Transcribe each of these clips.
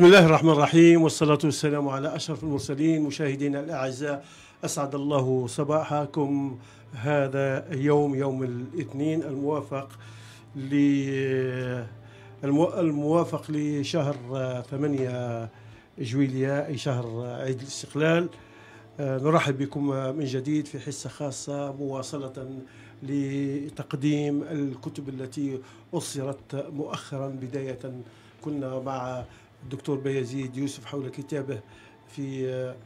بسم الله الرحمن الرحيم والصلاة والسلام على أشرف المرسلين مشاهدينا الأعزاء أسعد الله صباحكم هذا يوم يوم الاثنين الموافق ل الموافق لشهر 8 جويلية أي شهر عيد الاستقلال آه، نرحب بكم من جديد في حصة خاصة مواصلة لتقديم الكتب التي أصدرت مؤخرا بداية كنا مع الدكتور بيزيد يوسف حول كتابه في آه،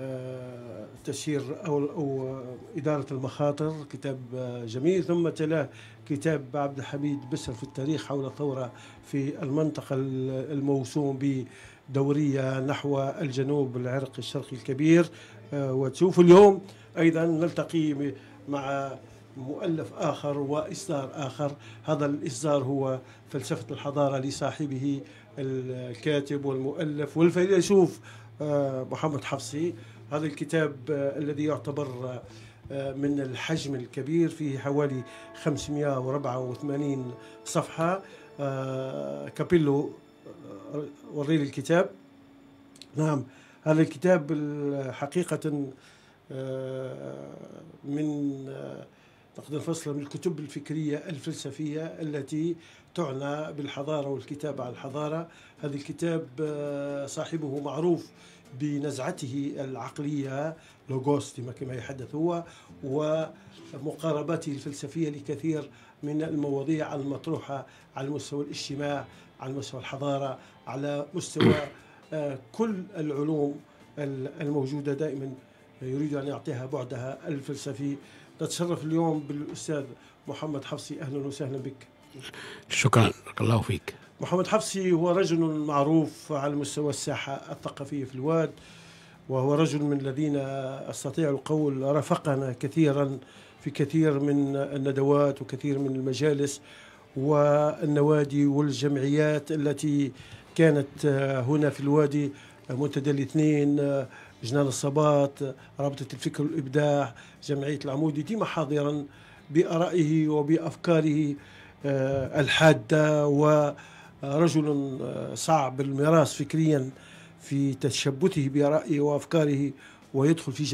آه، تسيير أو, أو آه، إدارة المخاطر كتاب جميل ثم تلاه كتاب عبد الحميد بسر في التاريخ حول الثورة في المنطقة الموسوم بدورية نحو الجنوب العرق الشرقي الكبير وتشوف اليوم أيضا نلتقي مع مؤلف آخر وإصدار آخر هذا الإصدار هو فلسفة الحضارة لصاحبه الكاتب والمؤلف والفيلسوف آه، محمد حفصي هذا الكتاب آه، الذي يعتبر آه، من الحجم الكبير فيه حوالي 584 صفحة كابيلو وري الكتاب نعم هذا الكتاب حقيقة من نقد فصل من الكتب الفكرية الفلسفية التي تعنى بالحضارة والكتابة على الحضارة هذا الكتاب آه، صاحبه معروف بنزعته العقلية لوغوس كما يحدث هو ومقارباته الفلسفية لكثير من المواضيع المطروحة على مستوى الاجتماع على مستوى الحضارة على مستوى آه، كل العلوم الموجودة دائما يريد أن يعطيها بعدها الفلسفي نتشرف اليوم بالاستاذ محمد حفصي اهلا وسهلا بك شكرا بارك الله فيك محمد حفصي هو رجل معروف على مستوى الساحه الثقافيه في الواد وهو رجل من الذين استطيع القول رافقنا كثيرا في كثير من الندوات وكثير من المجالس والنوادي والجمعيات التي كانت هنا في الوادي منتدى الاثنين جنان الصبات رابطة الفكر والإبداع جمعية العمود ديما حاضرا بآرائه وبأفكاره آه، الحادة ورجل آه، صعب المراس فكريا في تشبثه بآرائه وأفكاره ويدخل في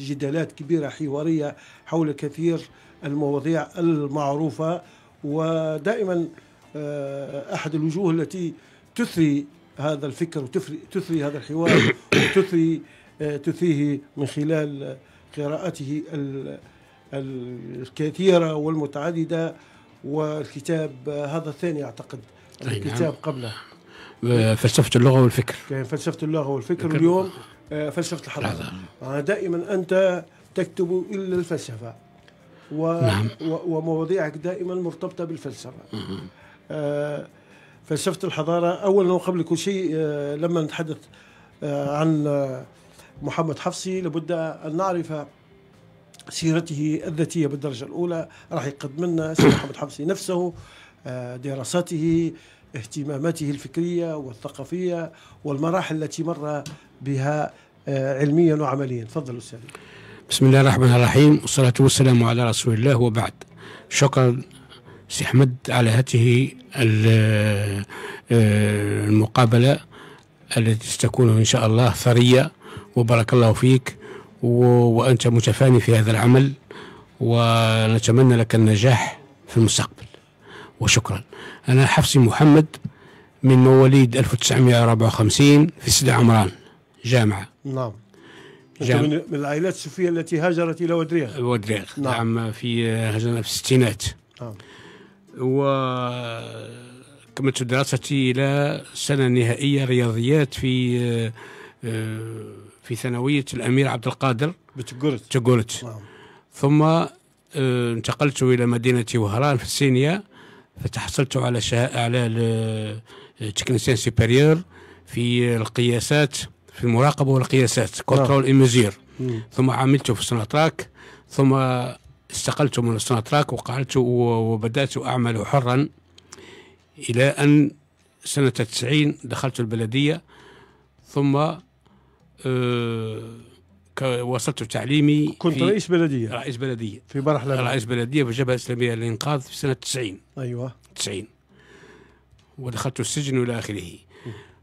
جدالات كبيرة حوارية حول كثير المواضيع المعروفة ودائما آه، أحد الوجوه التي تثري هذا الفكر وتثري تثري هذا الحوار وتثري تثيه من خلال قراءته الكثيرة والمتعددة والكتاب هذا الثاني أعتقد نعم. الكتاب قبله آه، فلسفة اللغة والفكر فلسفة اللغة والفكر اليوم آه، فلسفة الحضارة آه، دائما أنت تكتب إلا الفلسفة و نعم. ومواضيعك دائما مرتبطة بالفلسفة آه فلسفة الحضارة أولا وقبل كل شيء آه لما نتحدث آه عن محمد حفصي لابد أن نعرف سيرته الذاتية بالدرجة الأولى راح يقدم لنا سيد محمد حفصي نفسه آه، دراساته اهتماماته الفكرية والثقافية والمراحل التي مر بها آه، علميا وعمليا تفضل أستاذ بسم الله الرحمن الرحيم والصلاة والسلام على رسول الله وبعد شكرا سي أحمد على هذه آه، المقابلة التي ستكون إن شاء الله ثرية وبارك الله فيك وأنت متفاني في هذا العمل ونتمنى لك النجاح في المستقبل وشكرا أنا حفصي محمد من مواليد 1954 في سيدي عمران جامعة نعم جامعة. من العائلات الصوفيه التي هاجرت إلى ودريغ ودريغ نعم, نعم في هجرنا في الستينات نعم وكملت دراستي إلى سنة نهائية رياضيات في آه، آه، في ثانويه الامير عبد القادر بتقولت تقولت نعم. ثم آه، انتقلت الى مدينه وهران في السينيا فتحصلت على شها... على آه، تكنيسيان سوبريور في القياسات في المراقبه والقياسات كنترول نعم. ايميزير ثم عملت في سناتراك ثم استقلت من سناتراك وقعدت وبدات اعمل حرا الى ان سنه 90 دخلت البلديه ثم آه، وصلت تعليمي كنت رئيس بلديه رئيس بلديه في مرحلة رئيس بلديه في الجبهه الاسلاميه للانقاذ في سنه 90 ايوه 90 ودخلت السجن والى اخره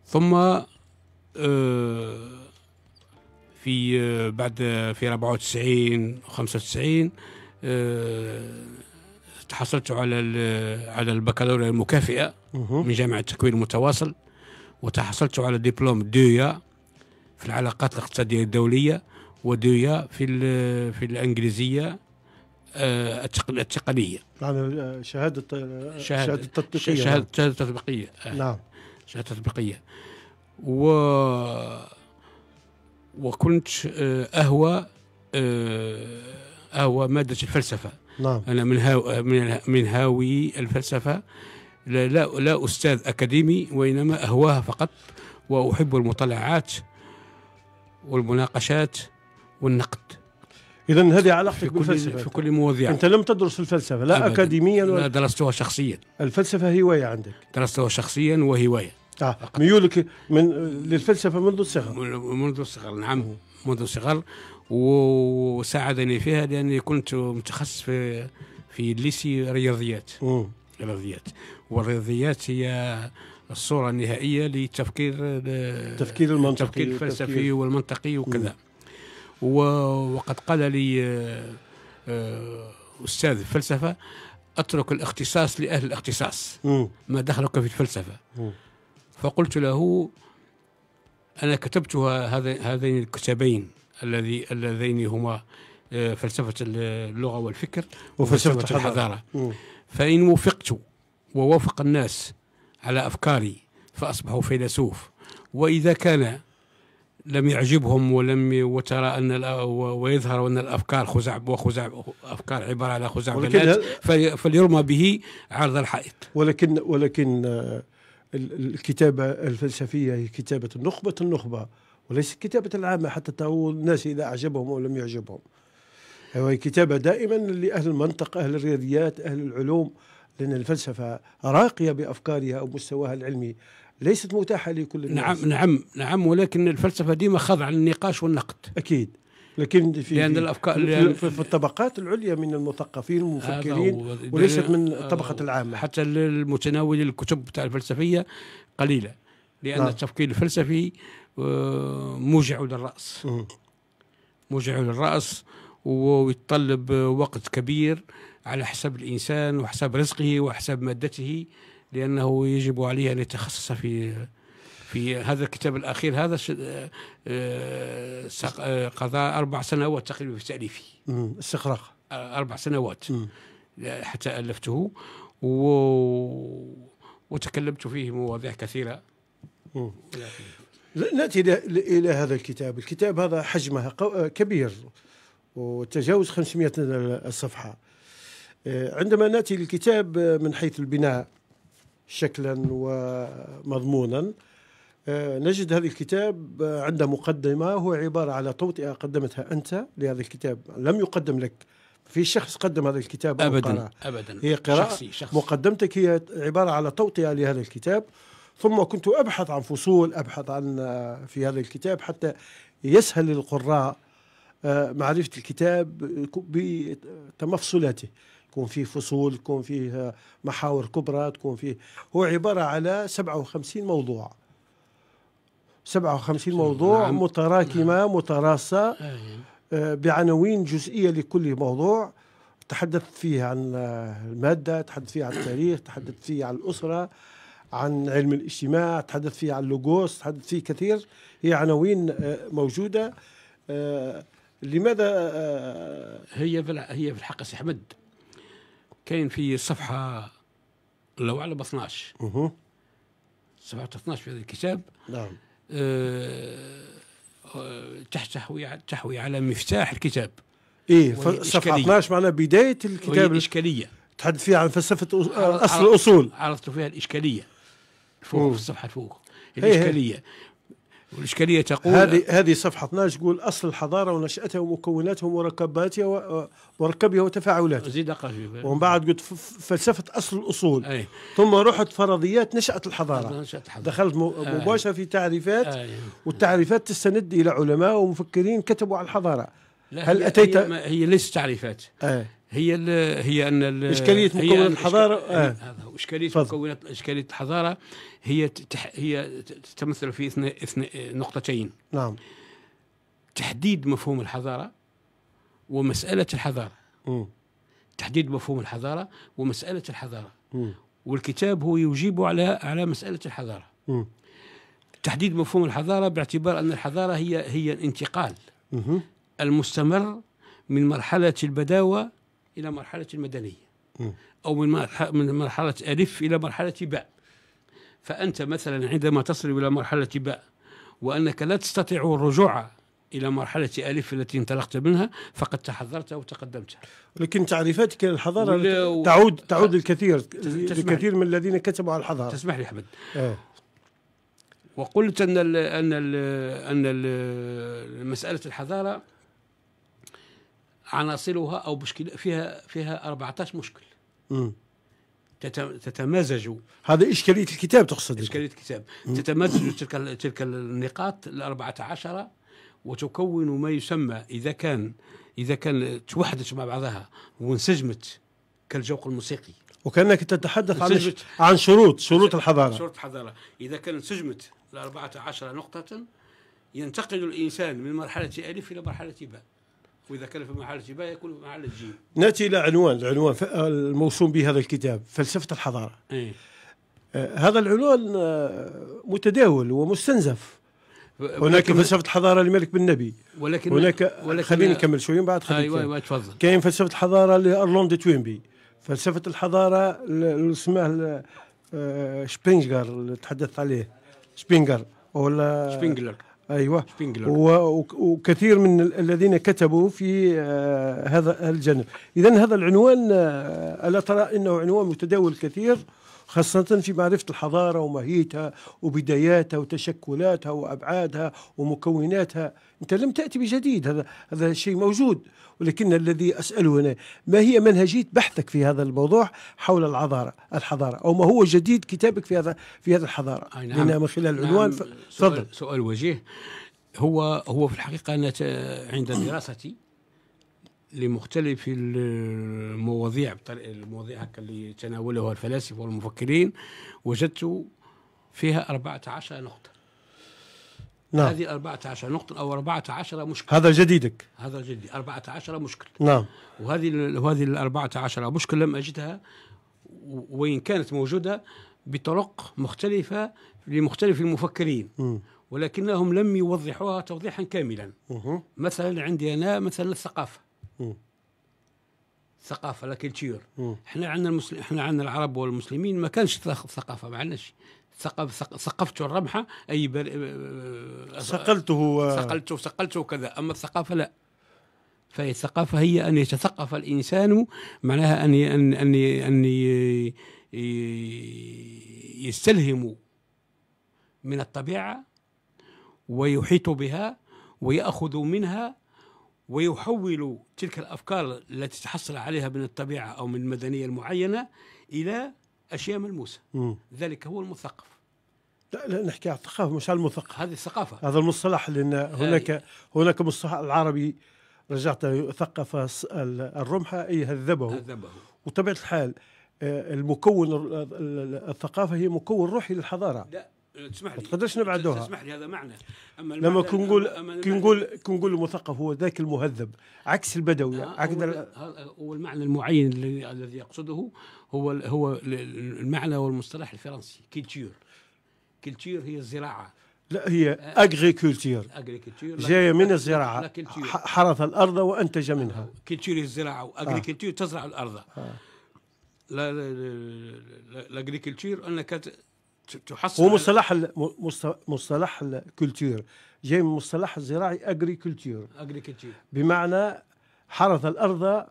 ثم آه، في آه، بعد في 94 95 تحصلت على على البكالوريا المكافئه من جامعه التكوين المتواصل وتحصلت على دبلوم دويا في العلاقات الاقتصادية الدولية ودويا في في الإنجليزية آه، التقنية يعني آه، آه، شهادة شهادة التطبيقية شهادة التطبيقية نعم شهادة تطبيقية و وكنت أهوى أهوى مادة الفلسفة نعم أنا من هاو من هاوي الفلسفة لا لا أستاذ أكاديمي وإنما أهواها فقط وأحب المطالعات والمناقشات والنقد اذا هذه علاقتك بالفلسفه في كل مواضيع انت لم تدرس الفلسفه لا أبداً. اكاديميا ولا درستها شخصيا الفلسفه هوايه عندك درستها شخصيا وهوايه آه. ميولك من للفلسفه منذ الصغر منذ الصغر نعم منذ الصغر وساعدني فيها لاني كنت متخصص في في الليسي رياضيات مم. الرياضيات والرياضيات هي الصورة النهائية لتفكير التفكير المنطقي التفكير الفلسفي التفكير. والمنطقي وكذا وقد قال لي آه، آه، أستاذ الفلسفة أترك الاختصاص لأهل الاختصاص ما دخلك في الفلسفة فقلت له أنا كتبتها هذين الكتابين الذي اللذين هما آه، فلسفة اللغة والفكر وفلسفة, وفلسفة الحضارة, الحضارة. فإن وفقت ووافق الناس على أفكاري فأصبحوا فيلسوف وإذا كان لم يعجبهم ولم وترى ان ويظهر ان الافكار خزعب وخزعب افكار عباره على خزعبلات فليرمى به عرض الحائط ولكن ولكن آه، الكتابه الفلسفيه هي كتابه النخبه النخبه وليس كتابه العامه حتى تعود الناس اذا اعجبهم او لم يعجبهم هي كتابه دائما لاهل المنطق اهل الرياضيات اهل العلوم لأن الفلسفة راقية بأفكارها أو مستواها العلمي ليست متاحة لكل الناس نعم نعم نعم ولكن الفلسفة ديما خاضعة للنقاش والنقد أكيد لكن في لأن الأفكار لأن في, في الطبقات العليا من المثقفين والمفكرين وليست من الطبقة العامة حتى المتناول الكتب بتاع الفلسفية قليلة لأن نعم. التفكير الفلسفي آه، موجع للرأس موجع للرأس ويتطلب وقت كبير على حساب الإنسان وحساب رزقه وحساب مادته لأنه يجب عليه أن يتخصص في في هذا الكتاب الأخير هذا آه، آه، قضى أربع سنوات تقريبا في تأليفه استقراق آه، أربع سنوات حتى ألفته و... وتكلمت فيه مواضيع كثيرة ناتي الى هذا الكتاب، الكتاب هذا حجمه كبير وتجاوز 500 صفحة آه، عندما نأتي للكتاب آه، من حيث البناء شكلا ومضمونا آه، نجد هذا الكتاب عنده مقدمة هو عبارة على توطئة قدمتها أنت لهذا الكتاب لم يقدم لك في شخص قدم هذا الكتاب أبدا قرأ. أبدا هي قراءة شخصي شخصي. مقدمتك هي عبارة على توطئة لهذا الكتاب ثم كنت أبحث عن فصول أبحث عن في هذا الكتاب حتى يسهل للقراء آه، معرفه الكتاب آه، بتمفصلاته يكون فيه فصول يكون فيه آه، محاور كبرى تكون فيه هو عباره على 57 موضوع 57 نعم. موضوع نعم. متراكمه نعم. متراصه بعناوين جزئيه لكل موضوع تحدث فيه عن الماده تحدث فيه عن التاريخ تحدث فيه عن الاسره عن علم الاجتماع تحدث فيه عن لوجوس تحدث فيه كثير هي عناوين موجوده لماذا آه، آه، هي في هي في الحق سي احمد كاين في صفحه لو على 12 اها صفحه 12 في هذا الكتاب نعم أه, آه، تحت تحوي تحوي على مفتاح الكتاب ايه صفحه 12 معناها بدايه الكتاب الاشكاليه تحدث فيها عن فلسفه اصل الاصول عرضت فيها الاشكاليه فوق في الصفحه فوق إيه، إيه. الاشكاليه والإشكالية تقول هذه هذه صفحة 12 تقول أصل الحضارة ونشأتها ومكوناتها ومركباتها ومركبها وتفاعلاتها زيد ومن بعد قلت فلسفة أصل الأصول أي. ثم رحت فرضيات نشاه الحضارة, نشأت الحضارة. دخلت مباشرة في تعريفات والتعريفات تستند إلى علماء ومفكرين كتبوا على الحضارة هل هي أتيت هي, هي ليست تعريفات أي. هي هي ان اشكاليه مكونات الحضاره آه. هذا اشكاليه مكونات اشكاليه الحضاره هي تح هي تتمثل في اثنى اثنى نقطتين نعم تحديد مفهوم الحضاره ومساله الحضاره م. تحديد مفهوم الحضاره ومساله الحضاره م. والكتاب هو يجيب على على مساله الحضاره م. تحديد مفهوم الحضاره باعتبار ان الحضاره هي هي الانتقال م. المستمر من مرحله البداوه إلى مرحلة المدنية أو من من مرحلة ألف إلى مرحلة باء فأنت مثلا عندما تصل إلى مرحلة باء وأنك لا تستطيع الرجوع إلى مرحلة ألف التي انطلقت منها فقد تحضرت تقدمت لكن تعريفاتك للحضارة و... تعود تعود أه، الكثير الكثير من الذين كتبوا على الحضارة تسمح لي أحمد آه. وقلت أن ال أن ال أن ال مسألة الحضارة عناصرها او مشكل فيها فيها 14 مشكل م. تتمازج هذا اشكاليه الكتاب تقصد اشكاليه الكتاب م. تتمازج تلك تلك النقاط ال 14 وتكون ما يسمى اذا كان اذا كان توحدت مع بعضها وانسجمت كالجوق الموسيقي وكانك تتحدث عن عن شروط شروط الحضاره شروط الحضاره اذا كان انسجمت ال 14 نقطه ينتقل الانسان من مرحله الف الى مرحله باء واذا كان في محل جباء يكون في محل الجيم ناتي الى عنوان العنوان الموسوم به هذا الكتاب فلسفه الحضاره إيه؟ آه، هذا العنوان آه، متداول ومستنزف هناك فلسفه الحضاره لمالك بن نبي ولكن هناك ولكن خليني نكمل شويه بعد خليني ايوه ايوه تفضل كاين فلسفه الحضاره لارلوند توينبي فلسفه الحضاره اللي اسمه آه، شبينجر اللي تحدثت عليه شبينجر ولا شبينجلر ايوه وكثير من الذين كتبوا في آه، هذا الجانب اذا هذا العنوان آه، الا ترى انه عنوان متداول كثير خاصة في معرفة الحضارة وماهيتها وبداياتها وتشكلاتها وأبعادها ومكوناتها أنت لم تأتي بجديد هذا هذا شيء موجود ولكن الذي أسأله هنا ما هي منهجية بحثك في هذا الموضوع حول الحضارة الحضارة أو ما هو جديد كتابك في هذا في هذا الحضارة نعم. من خلال العنوان نعم. تفضل سؤال, سؤال وجيه هو هو في الحقيقة أنا عند دراستي لمختلف المواضيع المواضيع هكا اللي تناولها الفلاسفه والمفكرين وجدت فيها 14 نقطة نعم هذه 14 نقطة أو 14 مشكل هذا جديدك هذا جديد 14 مشكل نعم وهذه وهذه ال 14 مشكل لم أجدها وإن كانت موجودة بطرق مختلفة لمختلف المفكرين م. ولكنهم لم يوضحوها توضيحا كاملا مه. مثلا عندي أنا مثلا الثقافة ثقافه لا كلتشير احنا عندنا المسلم احنا عندنا العرب والمسلمين ما كانش ثقافه ما عندناش ثقف ثقفته الرمحه اي بر... ثقلته آه. ثقلته ثقلته كذا اما الثقافه لا فهي الثقافه هي ان يتثقف الانسان معناها ان ان ان ان يستلهم من الطبيعه ويحيط بها وياخذ منها ويحول تلك الافكار التي تحصل عليها من الطبيعه او من المدنيه المعينه الى اشياء ملموسه مم. ذلك هو المثقف لا, لا نحكي عن الثقافه مش على المثقف هذه الثقافه هذا المصطلح لان هناك هاي. هناك مصطلح العربي رجعت ثقف الرمح اي هذبه هذبه وطبيعه الحال آه، المكون الثقافه هي مكون روحي للحضاره لا تسمح لي ما تقدرش نبعدوها تسمح لي هذا معنى اما لما كنقول كنقول كي المثقف هو ذاك المهذب عكس البدوي هو المعنى المعين الذي يقصده هو هو المعنى والمصطلح الفرنسي كلتشير كلتشير هي الزراعه لا هي اجريكولتير جايه من الزراعه حرث الارض وانتج منها كلتشير هي الزراعه واجريكولتير تزرع الارض لاجريكولتير انك تحصل هو مصطلح مصطلح الكولتور جاي من مصطلح الزراعي اجري كولتير اجري بمعنى حرث الارض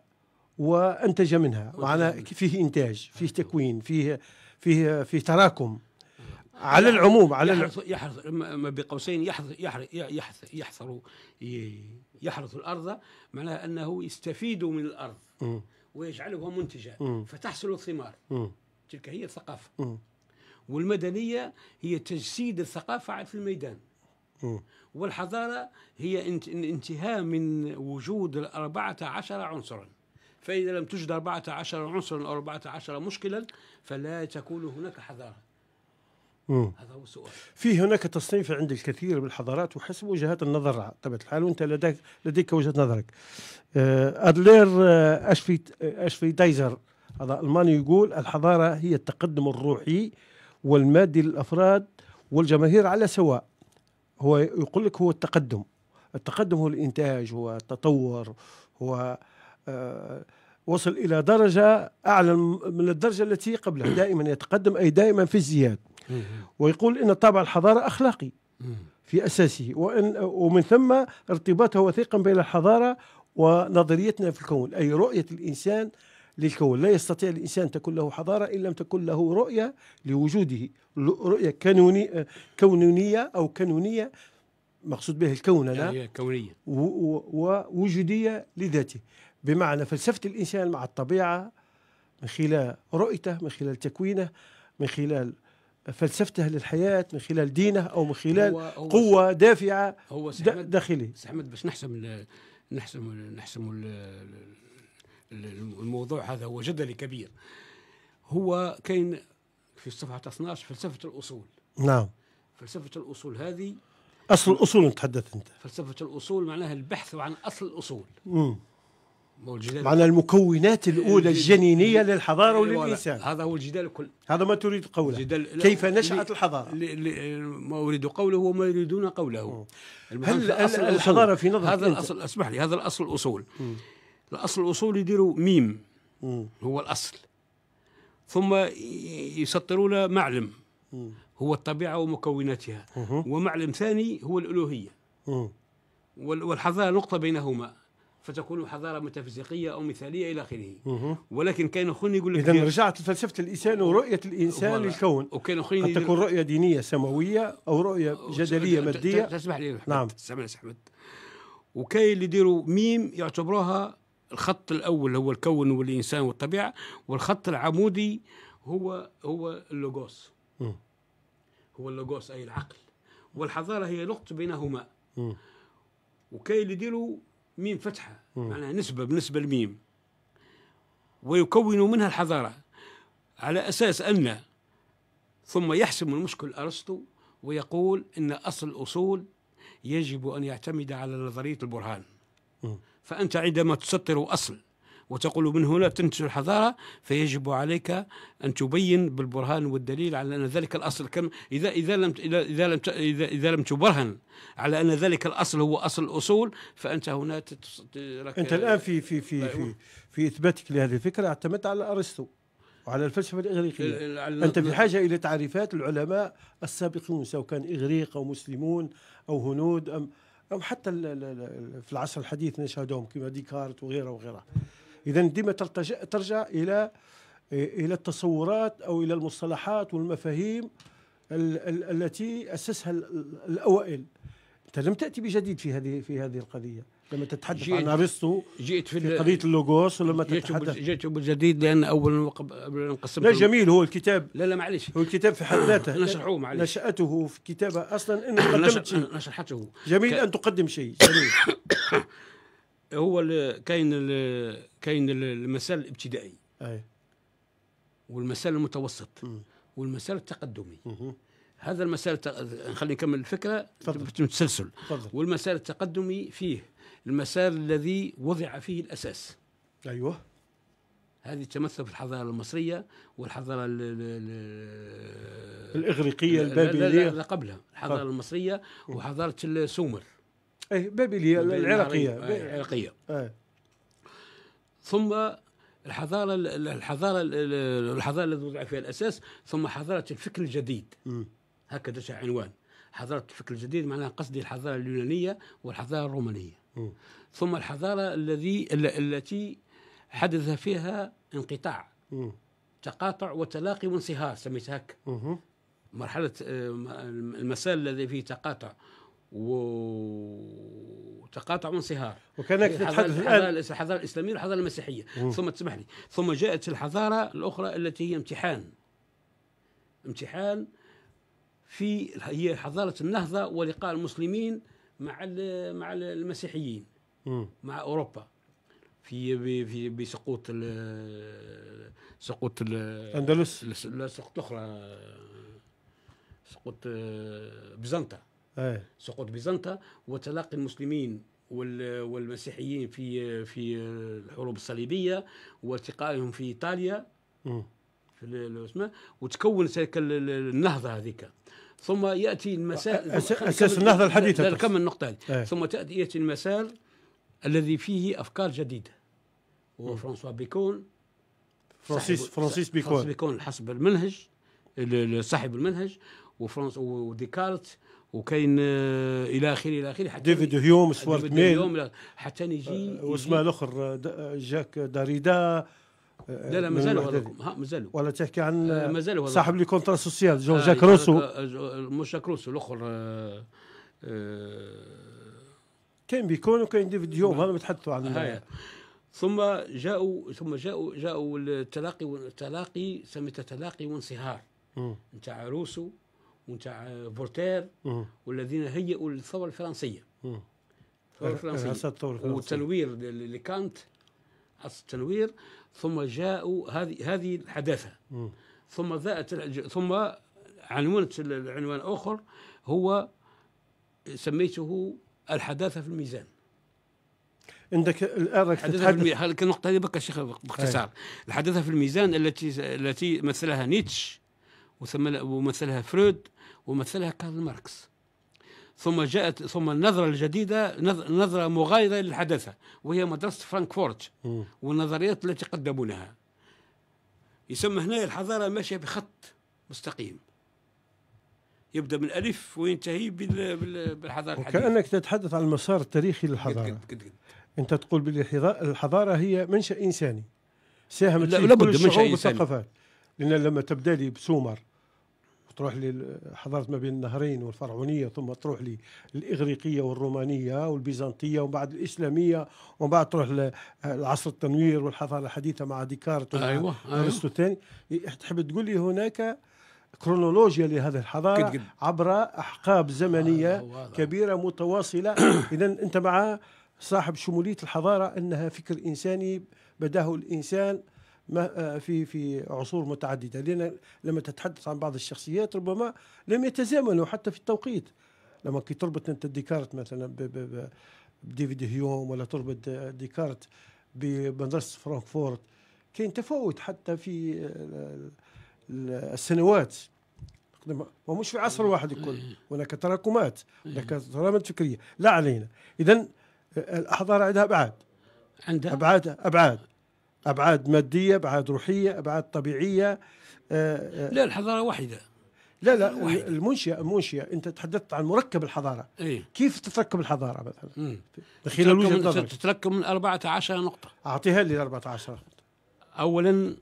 وانتج منها معنى فيه انتاج فيه أيوه. تكوين فيه فيه فيه تراكم على العموم على يحرث يحرث ما بقوسين يحرث يحرث يحرث يحثر يحرث الارض معناها انه يستفيد من الارض ويجعلها منتجه فتحصل الثمار تلك هي الثقافه والمدنية هي تجسيد الثقافة في الميدان والحضارة هي انتهاء من وجود الأربعة عشر عنصرا فإذا لم توجد أربعة عشر عنصرا أو أربعة عشر مشكلا فلا تكون هناك حضارة هذا هو السؤال في هناك تصنيف عند الكثير من الحضارات وحسب وجهات النظر طبيعة الحال وانت لديك لديك وجهه نظرك آه، ادلير آه، اشفي آه، اشفي دايزر هذا الماني يقول الحضاره هي التقدم الروحي والمادي للافراد والجماهير على سواء هو يقول لك هو التقدم التقدم هو الانتاج هو التطور هو آه وصل الى درجه اعلى من الدرجه التي قبلها دائما يتقدم اي دائما في الزياد ويقول ان طابع الحضاره اخلاقي في اساسه وإن ومن ثم ارتباطه وثيقا بين الحضاره ونظريتنا في الكون اي رؤيه الانسان للكون لا يستطيع الإنسان أن تكون له حضارة إن لم تكن له رؤية لوجوده رؤية كانونية كونونية أو كانونية مقصود به الكون لا كونية ووجودية لذاته بمعنى فلسفة الإنسان مع الطبيعة من خلال رؤيته من خلال تكوينه من خلال فلسفته للحياة من خلال دينه أو من خلال هو هو قوة دافعة هو داخلي سحمد باش نحسم نحسم نحسم الموضوع هذا هو جدلي كبير هو كاين في الصفحة 12 فلسفة الأصول نعم فلسفة الأصول هذه أصل الأصول نتحدث أنت فلسفة الأصول معناها البحث عن أصل الأصول امم معنى المكونات الأولى الجنينية للحضارة إيه، وللإنسان هذا هو الجدال كل هذا ما تريد قوله كيف نشأت الحضارة ما أريد قوله وما يريدون قوله هل أصل الحضارة في نظرك هذا الأصل أسمح لي هذا الأصل الأصول مم. الاصل الاصول يديروا ميم هو الاصل ثم يسطروا له معلم هو الطبيعه ومكوناتها ومعلم ثاني هو الالوهيه والحضاره نقطه بينهما فتكون حضاره ميتافيزيقيه او مثاليه الى اخره ولكن كاين اخوين يقول لك اذا رجعت لفلسفه الانسان ورؤيه الانسان للكون وكاين اخوين قد تكون رؤيه دينيه سماويه او رؤيه جدليه ماديه تسمح لي نعم تسمح لي احمد وكاين اللي يديروا ميم يعتبروها الخط الاول هو الكون والانسان والطبيعه والخط العمودي هو هو اللوغوس هو اللوغوس اي العقل والحضاره هي نقطه بينهما وكاين وكي يديروا ميم فتحه معناها نسبه بالنسبه لميم ويكون منها الحضاره على اساس ان ثم يحسم المشكل ارسطو ويقول ان اصل الاصول يجب ان يعتمد على نظريه البرهان م. فأنت عندما تسطر أصل وتقول من هنا تنتج الحضارة فيجب عليك أن تبين بالبرهان والدليل على أن ذلك الأصل كم إذا إذا لم إذا لم إذا, إذا لم تبرهن على أن ذلك الأصل هو أصل الأصول فأنت هنا أنت الآن في في في في, في إثباتك لهذه الفكرة اعتمدت على أرسطو وعلى الفلسفة الإغريقية أنت بحاجة إلى تعريفات العلماء السابقون سواء كان إغريق أو مسلمون أو هنود أم أو حتى في العصر الحديث نشهدهم كما ديكارت وغيره وغيره إذا ديما ترجع, ترجع إلى إلى التصورات أو إلى المصطلحات والمفاهيم التي أسسها الأوائل أنت لم تأتي بجديد في هذه في هذه القضية لما تتحدث عن ارسطو جئت في, في قضيه اللوغوس ولما تتحدث جئت ابو جديد لان اول قبل انقسم لا جميل هو الكتاب لا لا معلش هو الكتاب في حد ذاته نشرحوه معلش نشاته في كتابه اصلا انك قدمت شيء نشرحته جميل ك... ان تقدم شيء جميل هو كاين كاين المسار الابتدائي اي والمسار المتوسط م. والمسار التقدمي هذا المسار التق... نكمل الفكره تسلسل والمسار التقدمي فيه المسار الذي وضع فيه الأساس أيوه هذه تمثل في الحضارة المصرية والحضارة الـ الـ الـ الإغريقية البابلية لا قبلها طيب. الحضارة طب. المصرية وحضارة السومر ايه بابلية العراقية العراقية آه، آه. ثم الحضارة الحضارة الحضارة التي وضع فيها الأساس ثم حضارة الفكر الجديد هكذا عنوان حضارة الفكر الجديد معناها قصدي الحضارة اليونانية والحضارة الرومانية ثم الحضارة الذي التي حدث فيها انقطاع تقاطع وتلاقي وانصهار سميتها هكا مرحلة آه، المسار الذي فيه تقاطع وتقاطع وانصهار وكانك تتحدث الان الحضاره الاسلاميه والحضاره المسيحيه مم. ثم تسمح لي ثم جاءت الحضاره الاخرى التي هي امتحان امتحان في هي حضاره النهضه ولقاء المسلمين مع مع المسيحيين مع اوروبا في في بسقوط سقوط الاندلس لا سقوط اخرى سقوط آه، بيزنطة أيه. سقوط بيزنطة وتلاقي المسلمين والمسيحيين في في الحروب الصليبيه والتقائهم في ايطاليا م. في وتكون تلك النهضه هذيك ثم ياتي المسائل اساس النهضه الحديثه كم النقطه هذه ايه. ثم تاتي ياتي المسائل الذي فيه افكار جديده وفرانسوا بيكون فرانسيس فرانسيس بيكون فرانسيس بيكون حسب المنهج صاحب المنهج وفرانس وديكارت وكاين آه، الى اخره الى اخره ديفيد هيوم سوارت ميل حتى نجي آه، واسمه الاخر آه، جاك داريدا آه، لا لا مازالوا ها مازالوا ولا تحكي عن آه، مازالوا صاحب لي كونترا سوسيال جون جاك روسو آه، مش جاك روسو الاخر كان بيكون وكان يوم هذا بتحدثوا عن ثم جاءوا ثم جاءوا جاءوا التلاقي التلاقي سميته تلاقي وانصهار نتاع روسو ونتاع فولتير والذين هيئوا الثوره الفرنسيه الثوره الفرنسيه والتنوير لكانت التنوير ثم جاءوا هذه هذه الحداثه ثم ذات ثم عنونت العنوان اخر هو سميته الحداثه في الميزان عندك الان راك النقطه هذه بقى شيخ باختصار الحداثه في الميزان التي التي مثلها نيتش ومثلها فرويد ومثلها كارل ماركس ثم جاءت ثم النظرة الجديدة نظرة مغايرة للحداثة وهي مدرسة فرانكفورت والنظريات التي قدمونها يسمى هنا الحضارة ماشية بخط مستقيم يبدا من الف وينتهي بالحضاره الحديثه كانك تتحدث عن المسار التاريخي للحضاره قد قد قد. انت تقول بالحضاره الحضاره هي منشا انساني ساهمت في كل الشعوب والثقافات لان لما تبدا لي بسومر تروح لحضارة ما بين النهرين والفرعونية ثم تروح للإغريقية والرومانية والبيزنطية ومن بعد الإسلامية ومن بعد تروح لعصر التنوير والحضارة الحديثة مع ديكارت أيوة, أيوة. أرسطو الثاني تحب تقول لي هناك كرونولوجيا لهذه الحضارة قد قد. عبر أحقاب زمنية آه كبيرة متواصلة إذا أنت مع صاحب شمولية الحضارة أنها فكر إنساني بداه الإنسان آه، في في عصور متعدده لان لما تتحدث عن بعض الشخصيات ربما لم يتزامنوا حتى في التوقيت لما كي تربط انت ديكارت مثلا بديفيد هيوم ولا تربط ديكارت بمدرسه فرانكفورت كاين تفاوت حتى في السنوات ومش في عصر واحد الكل هناك تراكمات هناك تراكمات فكريه لا علينا اذا آه، الاحضار عندها ابعاد عندها ابعاد ابعاد ابعاد ماديه ابعاد روحيه ابعاد طبيعيه آه، آه. لا الحضاره واحده لا لا المنشئه المنشئه انت تحدثت عن مركب الحضاره إيه؟ كيف تتركب الحضاره مثلا خلال تتركب من 14 نقطه اعطيها لي 14 نقطه اولا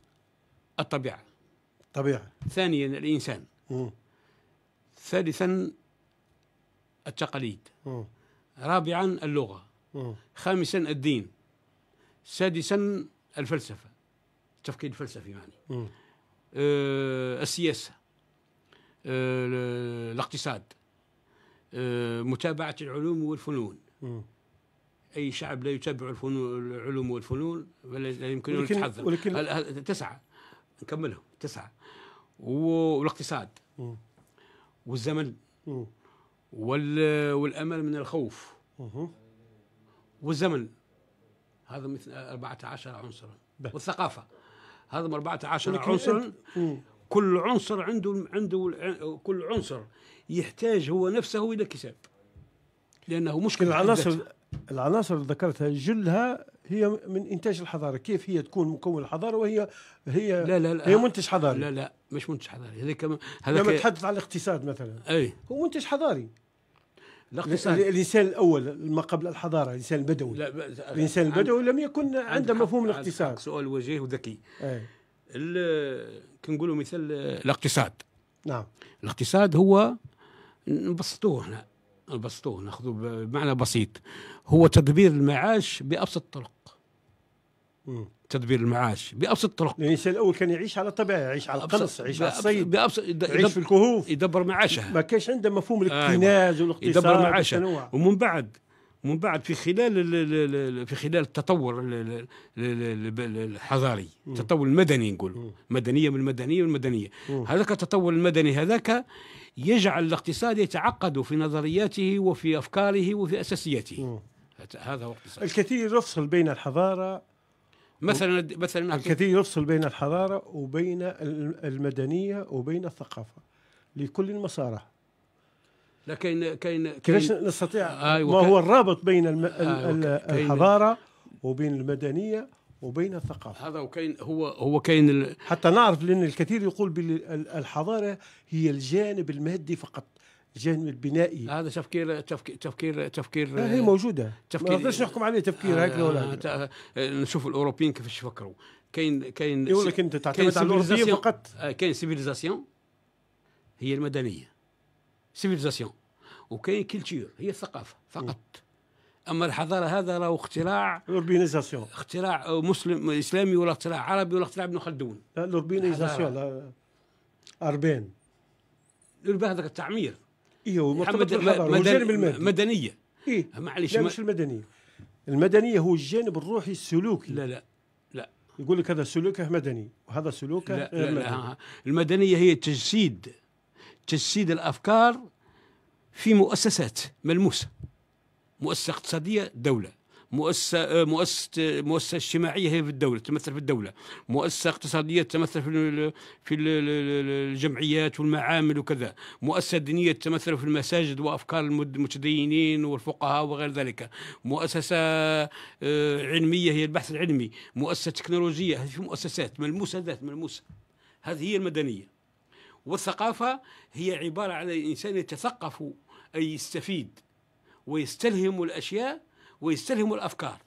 الطبيعه الطبيعه ثانيا الانسان مم. ثالثا التقاليد رابعا اللغه مم. خامسا الدين سادسا الفلسفة التفكير الفلسفي يعني آه السياسة آه الاقتصاد آه متابعة العلوم والفنون م. أي شعب لا يتابع الفنون العلوم والفنون لا يمكن أن يتحضر ولكن تسعة نكملهم تسعة والاقتصاد والزمن والأمل من الخوف والزمن هذا مثل 14 عنصرا والثقافه هذا 14 عنصرا كل عنصر عنده عنده كل عنصر يحتاج هو نفسه الى كساب لانه مشكل العناصر العناصر اللي ذكرتها جلها هي من انتاج الحضاره كيف هي تكون مكون الحضاره وهي هي لا لا لا هي منتج حضاري لا لا مش منتج حضاري هذيك هذاك لما تحدث عن الاقتصاد مثلا اي هو منتج حضاري الاقتصاد الانسان الاول ما قبل الحضاره الانسان البدوي لا الانسان البدوي لم يكن عنده مفهوم الاقتصاد سؤال وجيه وذكي كنقولوا مثال آه، الاقتصاد نعم الاقتصاد هو نبسطوه هنا نبسطوه ناخذه بمعنى بسيط هو تدبير المعاش بابسط الطرق تدبير المعاش بابسط الطرق يعني الانسان الاول كان يعيش على طبيعه يعيش على القنص يعيش على الصيد بأبسط يعيش في الكهوف يدبر معاشه ما كانش عنده مفهوم أيوة. الاكتناز آه والاقتصاد يدبر معاشه ومن بعد ومن بعد في خلال في خلال التطور الحضاري التطور المدني نقول مدنيه من المدنيه من المدنيه هذاك التطور المدني هذاك يجعل الاقتصاد يتعقد في نظرياته وفي افكاره وفي اساسياته هذا هو الكثير يفصل بين الحضاره مثلا مثلا الكثير يفصل بين الحضاره وبين المدنيه وبين الثقافه لكل مساره لكن كاين كيفاش نستطيع آه، أيوة ما هو الرابط بين الم... أيوة الحضاره وبين المدنيه وبين الثقافه هذا وكاين هو هو كاين ال... حتى نعرف لان الكثير يقول بالحضاره هي الجانب المادي فقط الجانب البنائي هذا تفكير تفكير تفكير تفكير هي موجوده تفكير ما نقدرش نحكم عليه تفكير هكذا ولا آه، آه، نشوف الاوروبيين كيفاش يفكروا كاين كاين يقول لك انت تعتمد على الاوروبيين فقط آه، كاين سيفيليزاسيون هي المدنيه سيفيليزاسيون وكاين كلتور هي الثقافه فقط اما الحضاره هذا راهو اختراع اوربينيزاسيون اختراع مسلم اسلامي ولا اختراع عربي ولا اختراع ابن خلدون لا الاوربينيزاسيون اربين هذاك التعمير إيه هو مرتبط بالحضارة مدن... الجانب المادي مدنية إيه معليش لا مش المدنية المدنية هو الجانب الروحي السلوكي لا لا لا يقول لك هذا سلوكه مدني وهذا سلوكه لا, لا, لا المدنية هي تجسيد تجسيد الأفكار في مؤسسات ملموسة مؤسسة اقتصادية دولة مؤسسه آه، مؤسسه مؤسسه اجتماعيه هي في الدوله تمثل في الدوله مؤسسه اقتصاديه تمثل في في الجمعيات والمعامل وكذا مؤسسه دينيه تمثل في المساجد وافكار المتدينين والفقهاء وغير ذلك مؤسسه آه، علميه هي البحث العلمي مؤسسه تكنولوجيه هذه مؤسسات ملموسه ذات ملموسه هذه هي المدنيه والثقافه هي عباره عن الانسان يتثقف اي يستفيد ويستلهم الاشياء ويستلهموا الافكار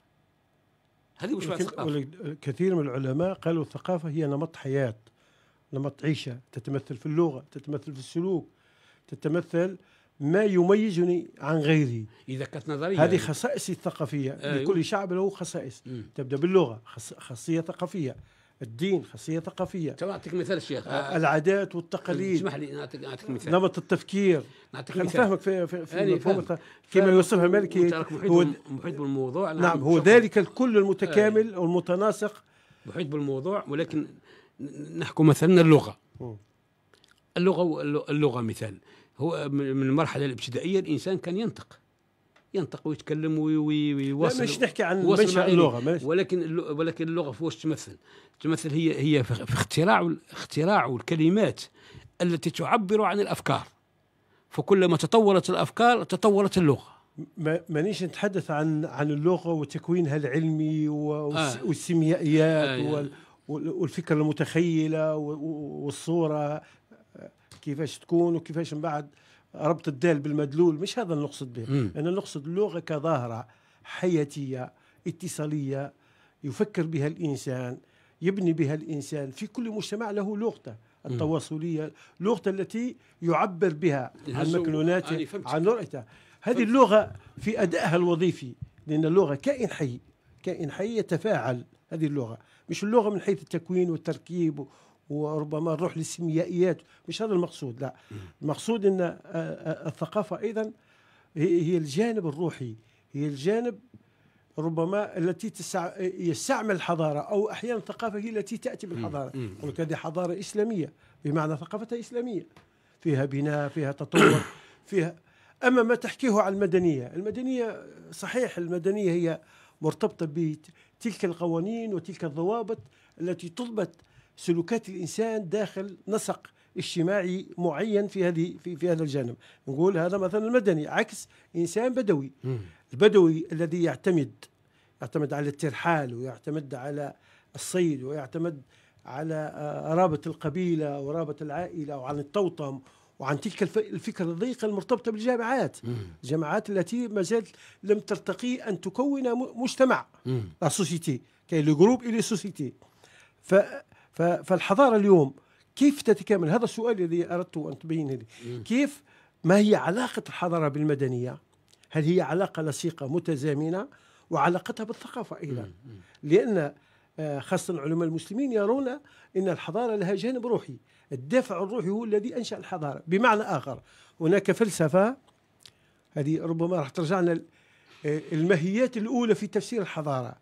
هذه مش الثقافه آه، كثير من العلماء قالوا الثقافه هي نمط حياه نمط عيشه تتمثل في اللغه تتمثل في السلوك تتمثل ما يميزني عن غيري اذا كانت نظريه هذه يعني. خصائص الثقافيه آه لكل شعب له خصائص مم. تبدا باللغه خاصيه ثقافيه الدين خاصيه ثقافيه تو اعطيك مثال شيخ آه، العادات والتقاليد اسمح لي اعطيك مثال نمط التفكير نعطيك مثال فاهمك في في, في فاهم. كما يوصفها مالكي هو محيط بالموضوع نعم, نعم، هو ذلك الكل المتكامل آه. والمتناسق محيط بالموضوع ولكن نحكم مثلا اللغه اللغه اللغه مثال هو من المرحله الابتدائيه الانسان كان ينطق ينطق ويتكلم ويواصل ماشي نحكي عن منشأ اللغه ولكن ولكن اللغه في واش تمثل تمثل هي هي في اختراع اختراع الكلمات التي تعبر عن الافكار فكلما تطورت الافكار تطورت اللغه مانيش نتحدث عن عن اللغه وتكوينها العلمي آه. والسيميائيات آه. آه والفكره المتخيله والصوره كيفاش تكون وكيفاش من بعد ربط الدال بالمدلول مش هذا اللي نقصد به انا نقصد اللغه كظاهره حياتيه اتصاليه يفكر بها الانسان يبني بها الانسان في كل مجتمع له لغته التواصليه لغته التي يعبر بها عن مكنوناته عن رؤيته هذه اللغه في ادائها الوظيفي لان اللغه كائن حي كائن حي يتفاعل هذه اللغه مش اللغه من حيث التكوين والتركيب وربما نروح للسيميائيات مش هذا المقصود لا المقصود ان الثقافه ايضا هي الجانب الروحي هي الجانب ربما التي تسع... يستعمل الحضاره او احيانا الثقافه هي التي تاتي بالحضاره يقول لك هذه حضاره اسلاميه بمعنى ثقافتها اسلاميه فيها بناء فيها تطور فيها اما ما تحكيه عن المدنيه المدنيه صحيح المدنيه هي مرتبطه بتلك القوانين وتلك الضوابط التي تضبط سلوكات الانسان داخل نسق اجتماعي معين في هذه في, في هذا الجانب نقول هذا مثلا المدني عكس انسان بدوي البدوي الذي يعتمد يعتمد على الترحال ويعتمد على الصيد ويعتمد على آه، رابط القبيله ورابط العائله وعن التوطم وعن تلك الفكرة الضيقة المرتبطة بالجامعات الجامعات التي ما زالت لم ترتقي أن تكون مجتمع لا سوسيتي كاين لو جروب إلي سوسيتي ف فالحضاره اليوم كيف تتكامل هذا السؤال الذي اردت ان تبينه لي كيف ما هي علاقه الحضاره بالمدنيه هل هي علاقه لصيقه متزامنه وعلاقتها بالثقافه ايضا لان آه، خاصة علماء المسلمين يرون أن الحضارة لها جانب روحي الدافع الروحي هو الذي أنشأ الحضارة بمعنى آخر هناك فلسفة هذه ربما راح ترجعنا آه، الماهيات الأولى في تفسير الحضارة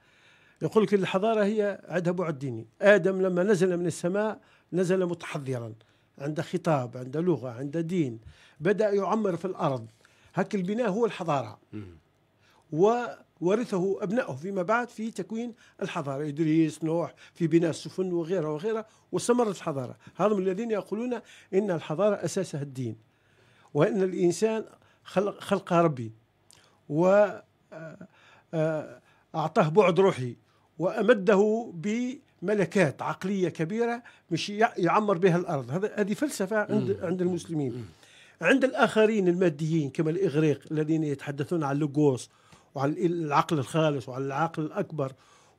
يقول لك الحضاره هي عندها بعد ديني ادم لما نزل من السماء نزل متحضرا عنده خطاب عنده لغه عنده دين بدا يعمر في الارض هك البناء هو الحضاره وورثه ابنائه فيما بعد في تكوين الحضاره ادريس نوح في بناء السفن وغيرها وغيرها واستمرت الحضاره هذم الذين يقولون ان الحضاره اساسها الدين وان الانسان خلق خلق ربي و آه، آه، أعطاه بعد روحي وأمده بملكات عقلية كبيرة مش يعمر بها الأرض هذه فلسفة عند, عند المسلمين عند الآخرين الماديين كما الإغريق الذين يتحدثون عن اللوغوس وعن العقل الخالص وعن العقل الأكبر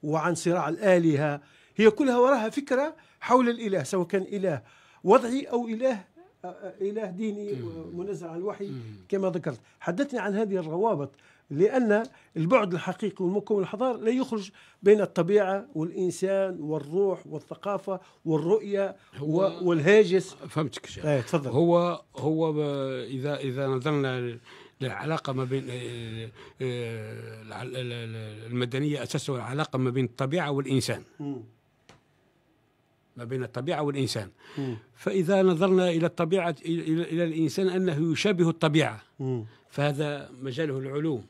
وعن صراع الآلهة هي كلها وراها فكرة حول الإله سواء كان إله وضعي أو إله إله ديني منزع عن الوحي كما ذكرت حدثني عن هذه الروابط لأن البعد الحقيقي والمكون الحضارة لا يخرج بين الطبيعة والإنسان والروح والثقافة والرؤية والهاجس فهمتك شيخ إيه، تفضل هو هو إذا إذا نظرنا للعلاقة ما بين إيه، إيه، المدنية أساسها العلاقة ما بين الطبيعة والإنسان ما بين الطبيعة والإنسان فإذا نظرنا إلى الطبيعة إلى الإنسان أنه يشابه الطبيعة فهذا مجاله العلوم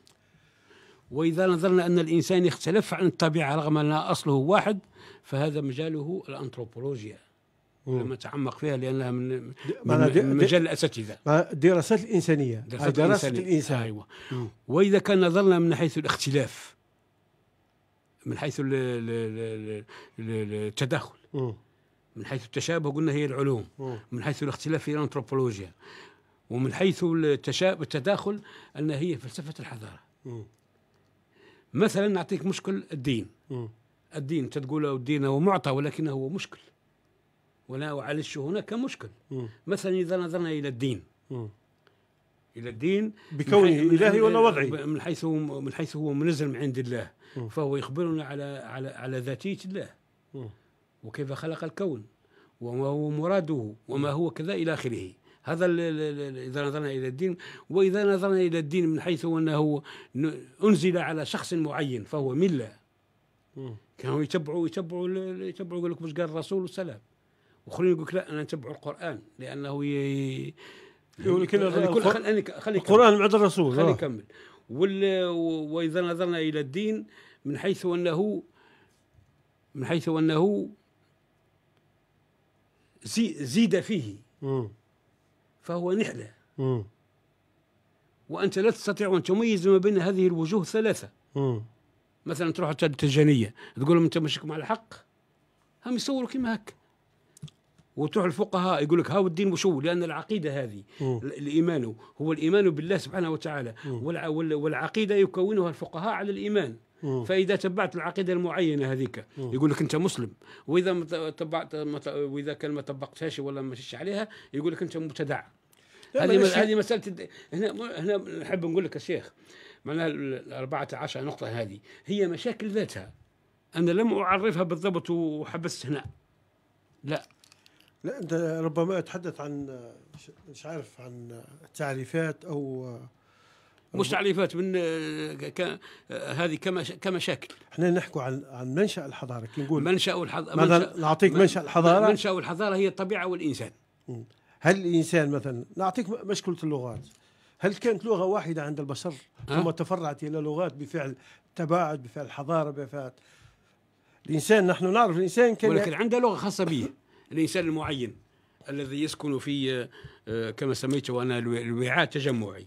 وإذا نظرنا أن الإنسان يختلف عن الطبيعة رغم أن أصله واحد فهذا مجاله الأنثروبولوجيا لما تعمق فيها لأنها من, من, مجال الأساتذة الدراسات الإنسانية دراسة الإنسان أيوة. وإذا كان نظرنا من حيث الاختلاف من حيث التداخل من حيث التشابه قلنا هي العلوم من حيث الاختلاف هي الأنثروبولوجيا ومن حيث التشابه التداخل أن هي فلسفة الحضارة مثلا نعطيك مشكل الدين م. الدين تقول الدين هو معطى ولكنه هو مشكل ولا وعلش هناك مشكل م. مثلا اذا نظرنا الى الدين م. الى الدين بكونه الهي ولا وضعي من حيث هو من حيث هو منزل من عند الله م. فهو يخبرنا على على على ذاتيه الله م. وكيف خلق الكون وما هو مراده وما هو كذا الى اخره هذا إذا نظرنا إلى الدين وإذا نظرنا إلى الدين من حيث أنه أنزل على شخص معين فهو ملة كانوا يتبعوا يتبعوا يتبعوا يقول لك واش قال الرسول والسلام وخليني يقول لك لا أنا نتبع القرآن لأنه ي... يقول لك خليني القرآن بعد الرسول خليني آه. أكمل وإذا نظرنا إلى الدين من حيث أنه من حيث أنه زي زيد فيه مم. فهو نحلة وأنت لا تستطيع أن تميز ما بين هذه الوجوه الثلاثة مثلا تروح التجانية تقول لهم أنت مشيكم على الحق هم يصوروا كما هك وتروح الفقهاء يقول لك هاو الدين وشو لأن العقيدة هذه الإيمان هو الإيمان بالله سبحانه وتعالى والعقيدة يكونها الفقهاء على الإيمان فاذا تبعت العقيده المعينه هذيك يقول لك انت مسلم واذا ما تبعت واذا كان ما طبقتهاش ولا ما مشيتش عليها يقول لك انت مبتدع هذه هذه مساله هنا هنا نحب نقول لك يا شيخ معناها ال 14 نقطه هذه هي مشاكل ذاتها انا لم اعرفها بالضبط وحبست هنا لا لا انت ربما اتحدث عن مش عارف عن تعريفات او مش تعريفات من هذه كما كمشاكل احنا نحكوا عن عن منشا الحضاره كي نقول منشا الحضاره مثلا نعطيك منشا الحضاره منشا الحضاره هي الطبيعه والانسان م. هل الانسان مثلا نعطيك مشكله اللغات هل كانت لغه واحده عند البشر ثم تفرعت الى لغات بفعل تباعد بفعل حضاره بفعل الانسان نحن نعرف الانسان كان ولكن عنده لغه خاصه به الانسان المعين الذي يسكن في آه، كما سميته انا الوعاء التجمعي